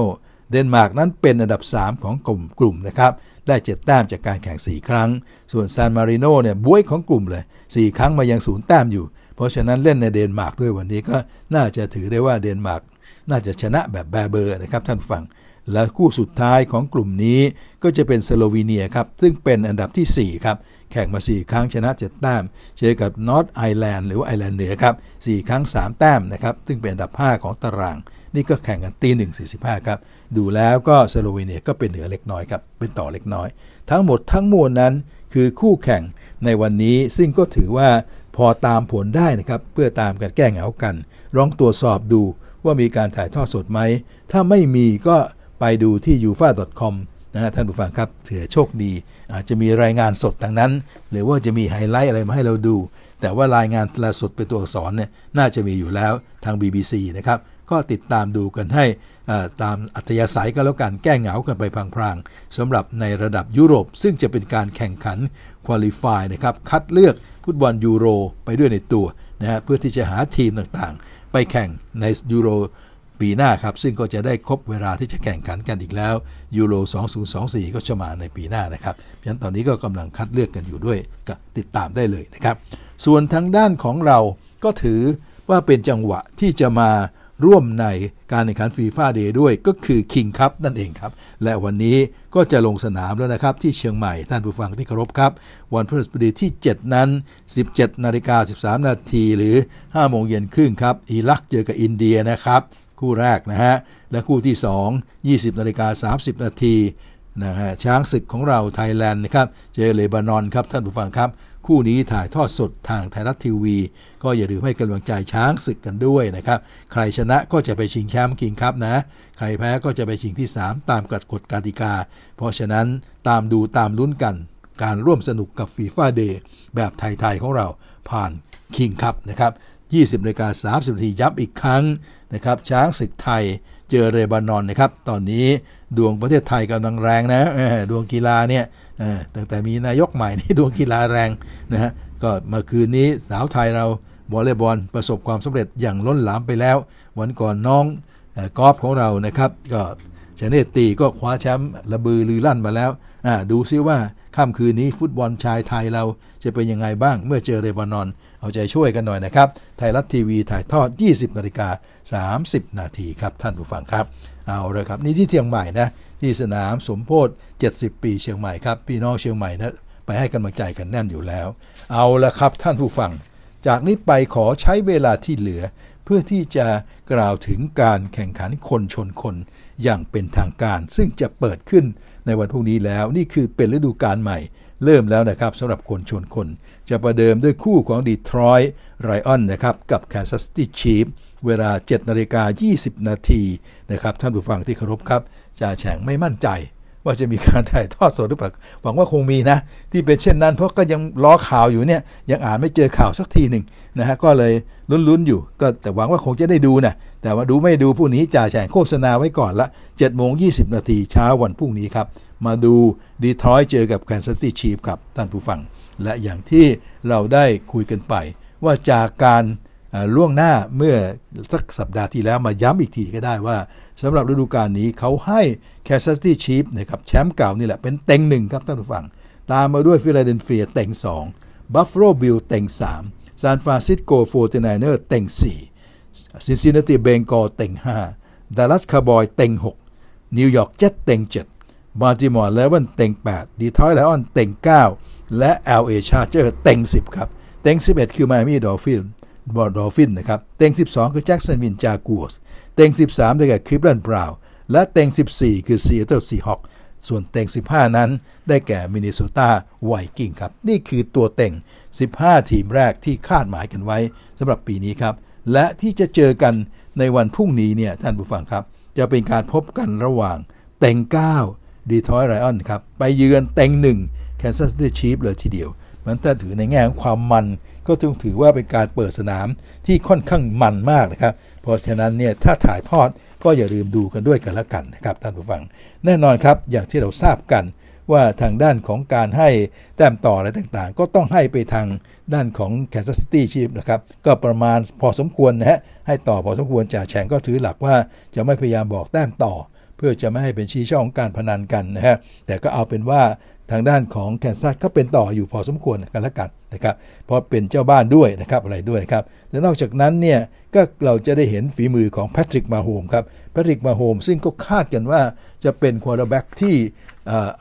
เดนมาร์กนั้นเป็นอันดับ 3 ของกลุ่มกลุ่มนะครับได้7แต้มจากการแข่ง 4 ครั้ง ส่วนซานมาริโนเนี่ยบวยของกลุ่มเลย4 ครั้งมายังศูนย์แต้มอยู่ เพราะฉะนั้นเล่นในเดนมาร์กด้วยวันนี้ก็น่าจะถือได้ว่าเดนมาร์กน่าจะชนะแบบแบเบอร์นะครับท่านฟัง และคู่สุดท้ายของกลุ่มนี้ก็จะเป็นสโลวีเนียครับ ซึ่งเป็นอันดับที่ 4 ครับ แข่งมา 4 ครั้งชนะ7แต้มเจอกับนอร์ทไอแลนด์หรือว่า ไอแลนด์เหนือครับ4ครั้ง3แต้มนะครับซึ่งเป็นอันดับ5ของตาราง นี่ก็แข่งกันตี1 45ครับดูแล้วก็สโลวีเนียก็เป็นเหนือเล็กน้อยครับเป็นต่อเล็กน้อย ทั้งหมดทั้งมวลนั้นคือคู่แข่งในวันนี้ซึ่งก็ถือว่าพอตามผลได้นะครับ เพื่อตามกันแก้เหงากันลองตรวจสอบดูว่ามีการถ่ายทอดสดไหม ถ้าไม่มีก็ไปดูที่ ufa.com นะนะท่านผู้ฟังครับเถือโชคดี อาจจะมีรายงานสดทางนั้น หรือว่าจะมีไฮไลท์อะไรมาให้เราดู แต่ว่ารายงานล่าสุดเป็นตัวอักษรเนี่ยน่าจะมีอยู่แล้วทาง BBC นะครับก็ติดตามดูกันให้ตามอัจยาศัยก็แล้วกัน แก้เหงากันไปพังๆสำหรับในระดับยุโรป ซึ่งจะเป็นการแข่งขันคุริฟายนะครับ คัดเลือกฟุตบอลยูโรไปด้วยในตัวนะฮะเพื่อที่จะหาทีมต่างๆ ไปแข่งในยูโรปีหน้าครับ ซึ่งก็จะได้ครบเวลาที่จะแข่งขันกันอีกแล้วยูโร2024 ก็จะมาในปีหน้านะครับยันตอนนี้ก็กำลังคัดเลือกกันอยู่ด้วยก็ติดตามได้เลยนะครับส่วนทางด้านของเราก็ถือว่าเป็นจังหวะที่จะมาร่วมในการแข่งขันฟีฟ่าเดย์ด้วยก็คือคิงครับนั่นเองครับ และวันนี้ก็จะลงสนามแล้วนะครับ ที่เชียงใหม่ท่านผู้ฟังที่เคารพครับ วันพฤหัสบดีที่ 7 นั้น 17นาฬิกา13นาทีหรือ 5 โมงเย็นครึ่งครับอิรักเจอกับอินเดียนะครับ คู่แรกนะฮะ และคู่ที่ 2 20นาฬิกา30นาทีนะฮะช้างศึกของเราไทยแลนด์นะครับ เจอเลบานอนครับท่านผู้ฟังครับคู่นี้ถ่ายทอดสดทางไทยรัฐทีวี ก็อย่าลืมให้กำลังใจช้างศึกกันด้วยนะครับ ใครชนะก็จะไปชิงแชมป์กิงครับนะ ใครแพ้ก็จะไปชิงที่ 3 ตามกฎกฎกติกา เพราะฉะนั้นตามดูตามลุ้นกันการร่วมสนุกกับฟีฟ่าเดย์แบบไทย ๆ ของเราผ่านคิงครับนะครับ 20นาฬิกา 30นาทียับอีกครั้งนะครับช้างศึกไทยเจอเรบานอนนะครับตอนนี้ดวงประเทศไทยกำลังแรงนะดวงกีฬาเนี่ยตั้งแต่มีนายกใหม่นี่ดวงกีฬาแรงนะฮะก็เมื่อคืนนี้สาวไทยเราวอลเลย์บอลประสบความสำเร็จอย่างล้นหลามไปแล้ว วันก่อนน้องกอล์ฟของเรานะครับก็ชเนตตีก็คว้าแชมป์ระบือลือลั่นมาแล้ว ดูซิว่าค่ำคืนนี้ฟุตบอลชายไทยเราจะเป็นยังไงบ้างเมื่อเจอเรบานอน เอาใจช่วยกันหน่อยนะครับ ไทยรัฐทีวีถ่ายทอด 20 นาฬิกา30 นาทีครับท่านผู้ฟังครับเอาเลยครับนี่ที่เชียงใหม่นะที่สนามสมโพธิ70 ปีเชียงใหม่ครับ พี่น้องเชียงใหม่นะไปให้กำลังใจกันแน่นอยู่แล้ว เอาละครับท่านผู้ฟัง จากนี้ไปขอใช้เวลาที่เหลือ เพื่อที่จะกล่าวถึงการแข่งขันคนชนคนอย่างเป็นทางการซึ่งจะเปิดขึ้นในวันพรุ่งนี้แล้ว นี่คือเป็นฤดูกาลใหม่ เริ่มแล้วนะครับสำหรับคนชนคน จะประเดิมด้วยคู่ของดีทรอยต์ไรออนนะครับกับแคนซัสตี้ชีฟเวลา7นาฬิกา20นาทีนะครับ ท่านผู้ฟังที่เคารพครับจ่าแฉง ไม่มั่นใจว่าจะมีการถ่ายทอดสดหรือเปล่าหวังว่าคงมีนะ ที่เป็นเช่นนั้น เพราะก็ยังล้อข่าวอยู่เนี่ยยังอ่านไม่เจอข่าวสักทีหนึ่งนะฮะก็เลยลุ้นๆอยู่ ก็แต่หวังว่าคงจะได้ดูนะแต่ว่าดูไม่ดูผู้นี้จ่าแฉงโฆษณาไว้ก่อนละ7จ็ดโมงยีนาทีเช้าวันพรุ่งนี้ครับมาดูดีทรอยเจอกับแคนซัสซิชีฟครับท่านผู้ฟัง และอย่างที่เราได้คุยกันไป ว่าจากการล่วงหน้าเมื่อสักสัปดาห์ที่แล้วมาย้ำอีกทีก็ได้ว่าสำหรับฤดูกาลนี้เขาให้แคสซัสตี้ชีฟนะครับแชมป์เก่านี่แหละเป็นเต็งหนึ่งครับท่านผู้ฟัง ตามมาด้วยฟิลาเดลเฟียเต็ง2 Buffalo b i l l เต็ง3 San Francisco 49ers เต็ง4 Cincinnati b e n g a l เต็ง5 Dallas c o w b o y เต็ง6 New York Jets เต็ง7 Baltimore r a v e n นเต็ง8 Detroit Lions เต็ง9และ LA Chargers เต็ง10ครับเต็ง11คือ Miami Dolphins บอดอฟินนะครับ เต็ง 12 คือแจ็คสันวินจากูสเต็ง 13 ได้แก่คลิฟแลนด์บราวน์และเต็ง 14 คือซีแอตเทิลซีฮอคส่วนเต็ง 15 นั้นได้แก่มินนิโซตาไวกิ้งครับ นี่คือตัวเต็ง 15 ทีมแรกที่คาดหมายกันไว้สำหรับปีนี้ครับ และที่จะเจอกันในวันพรุ่งนี้เนี่ย ท่านผู้ฟังครับ จะเป็นการพบกันระหว่างเต็ง9ดีทอยไรออนครับไปเยือนเต็ง1แคนซัสซิตี้ชีฟเลยทีเดียว มันถ้าถือในแง่ของความมันก็จึงถือว่าเป็นการเปิดสนามที่ค่อนข้างมันมากนะครับ เพราะฉะนั้นเนี่ยถ้าถ่ายทอดก็อย่าลืมดูกันด้วยกันละกันนะครับท่านผู้ฟัง แน่นอนครับอย่างที่เราทราบกันว่าทางด้านของการให้แต้มต่อ อะไรต่างๆ ก็ต้องให้ไปทางด้านของแคสซิ s c i t ี c h i e นะครับก็ประมาณพอสมควรนะฮะให้ต่อพอสมควรจ่าแฉงก็ถือหลักว่า จะไม่พยายามบอกแต้มต่อเพื่อจะไม่ให้เป็นชี้ช่องการพนันกันนะฮะแต่ก็เอาเป็นว่าทางด้านของแคนซัสก็เป็นต่ออยู่พอสมควรกันละกันนะครับ เพราะเป็นเจ้าบ้านด้วยนะครับ อะไรด้วยครับ และนอกจากนั้นเนี่ย ก็เราจะได้เห็นฝีมือของแพทริกมาโฮมครับ แพทริกมาโฮมซึ่งก็คาดกันว่าจะเป็นควอเตอร์แบ็กที่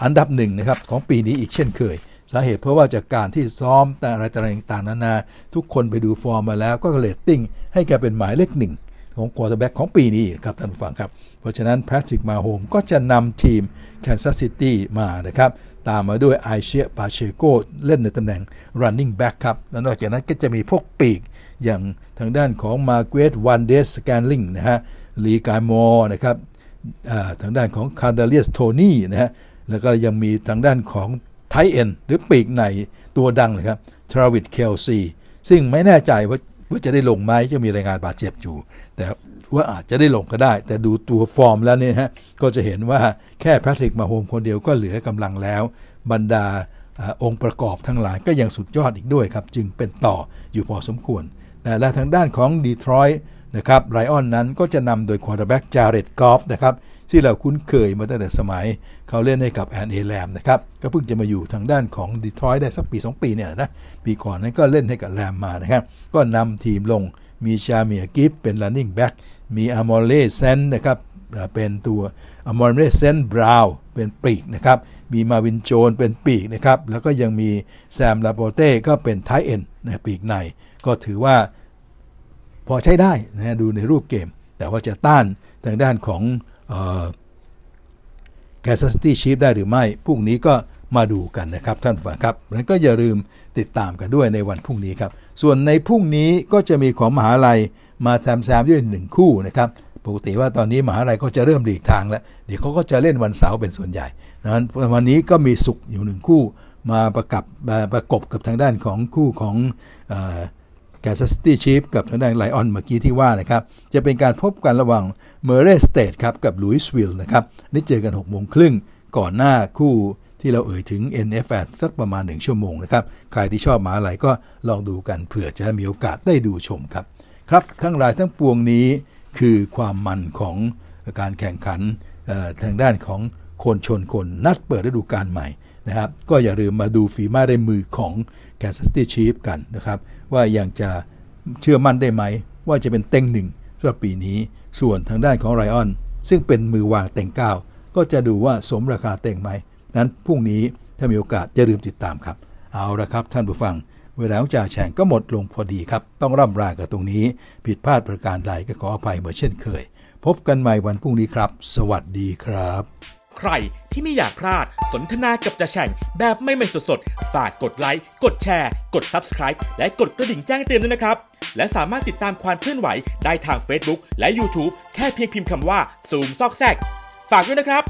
อันดับหนึ่งนะครับ ของปีนี้อีกเช่นเคย สาเหตุเพราะว่าจากการที่ซ้อมแต่อะไรต่างๆนานา ทุกคนไปดูฟอร์มมาแล้วก็เลตติ้งให้แกเป็นหมายเลขหนึ่งของควอเตอร์แบ็กของปีนี้ครับท่านผู้ฟังครับ เพราะฉะนั้นแพทริกมาโฮมก็จะนำทีมแคนซัสซิตี้มานะครับตามมาด้วยไอเชียปาเชโกเล่นในตำแหน่ง running back ครับ แล้วนอกจากนั้นก็จะมีพวกปีกอย่างทางด้านของมาเกตวันเดสสแกนลิงนะฮะลีกายมอนะครับ ทางด้านของคาร์เดเลียสโทนี่นะฮะ แล้วก็ยังมีทางด้านของไทเอ็นหรือปีกในตัวดังเลยครับ ทราวิดเคลซีซึ่งไม่แน่ใจว่าว่าจะได้ลงไหมจะมีรายงานบาดเจ็บอยู่แต่ว่าอาจจะได้ลงก็ได้ แต่ดูตัวฟอร์มแล้วเนี่ยฮะก็จะเห็นว่าแค่แพทริกมาโฮมคนเดียวก็เหลือกำลังแล้ว บรรดาองค์ประกอบทั้งหลายก็ยังสุดยอดอีกด้วยครับ จึงเป็นต่ออยู่พอสมควร แต่และทางด้านของดีทรอยต์นะครับไรออนนั้นก็จะนำโดยควอเตอร์แบ็กจาเรตดกอล์ฟนะครับที่เราคุ้นเคยมาตั้งแต่สมัยเขาเล่นให้กับแอนเอแลมนะครับก็เพิ่งจะมาอยู่ทางด้านของดีทรอยต์ได้สักปี 2 ปีเนี่ยนะปีก่อนนั้นก็เล่นให้กับแลมมานะครับก็นำทีมลงมีชาเมียกิฟเป็น running back มีอะมอลเลเซนนะครับเป็นตัวอะมอลเลเซนบราวเป็นปีกนะครับ มีมาวินโจนเป็นปีกนะครับ แล้วก็ยังมีแซมลาโปเต้ก็เป็นไทเอ็นนะปีกใน ก็ถือว่าพอใช้ได้นะดูในรูปเกม แต่ว่าจะต้านทางด้านของแกสซิตี้ชีฟได้หรือไม่พวกนี้ก็มาดูกันนะครับ ท่านผู้ฟังครับ แล้วก็อย่าลืมติดตามกันด้วยในวันพรุ่งนี้ครับส่วนในพรุ่งนี้ก็จะมีของมหาลัยมาแซมแซมด้วยหนึ่งคู่นะครับปกติว่าตอนนี้มหาลัยก็จะเริ่มหลีกทางแล้ว เดี๋ยวเขาก็จะเล่นวันเสาร์เป็นส่วนใหญ่ดังนั้นวันนี้ก็มีสุขอยู่หนึ่งคู่ มาประกับประกบกับทางด้านของคู่ของแกสซิตี้ชีฟกับทางด้านไลออนเมื่อกี้ที่ว่านะครับจะเป็นการพบกันระหว่างเมอร์เรสเตดครับกับลุยส์วิลล์นะครับนี่เจอกัน6กโมงครึ่งก่อนหน้าคู่ที่เราเอ่ยถึง NFS สักประมาณ 1 ชั่วโมงนะครับ ใครที่ชอบหมาอะไรก็ลองดูกันเผื่อจะมีโอกาสได้ดูชมครับ ครับ ทั้งรายทั้งปวงนี้คือความมันของการแข่งขันทางด้านของคนชนคนนัดเปิดฤดูกาลใหม่นะครับ ก็อย่าลืมมาดูฝีม้ในมือของ Kansas City Chiefs กันนะครับ ว่ายังจะเชื่อมั่นได้ไหม ว่าจะเป็นเต็งหนึ่งรอบปีนี้ ส่วนทางด้านของไรออนซึ่งเป็นมือวางเต็ง9 ก็จะดูว่าสมราคาเต็งไหมนั้นพรุ่งนี้ถ้ามีโอกาสอย่าลืมติดตามครับ เอาละครับท่านผู้ฟัง เวลาของจ่าแฉ่งก็หมดลงพอดีครับ ต้องร่ำรากับตรงนี้ ผิดพลาดประการใดก็ขออภัยเหมือนเช่นเคย พบกันใหม่วันพรุ่งนี้ครับ สวัสดีครับ ใครที่ไม่อยากพลาด สนทนากับจ่าแฉ่งแบบไม่ไม่สดๆฝากกดไลค์กดแชร์ กด Subscribe และกดกระดิ่งแจ้งเตือนด้วยนะครับ และสามารถติดตามความเคลื่อนไหวได้ทาง Facebook และ YouTube แค่เพียงพิมพ์คำว่าซูมซอกแซกฝากด้วยนะครับ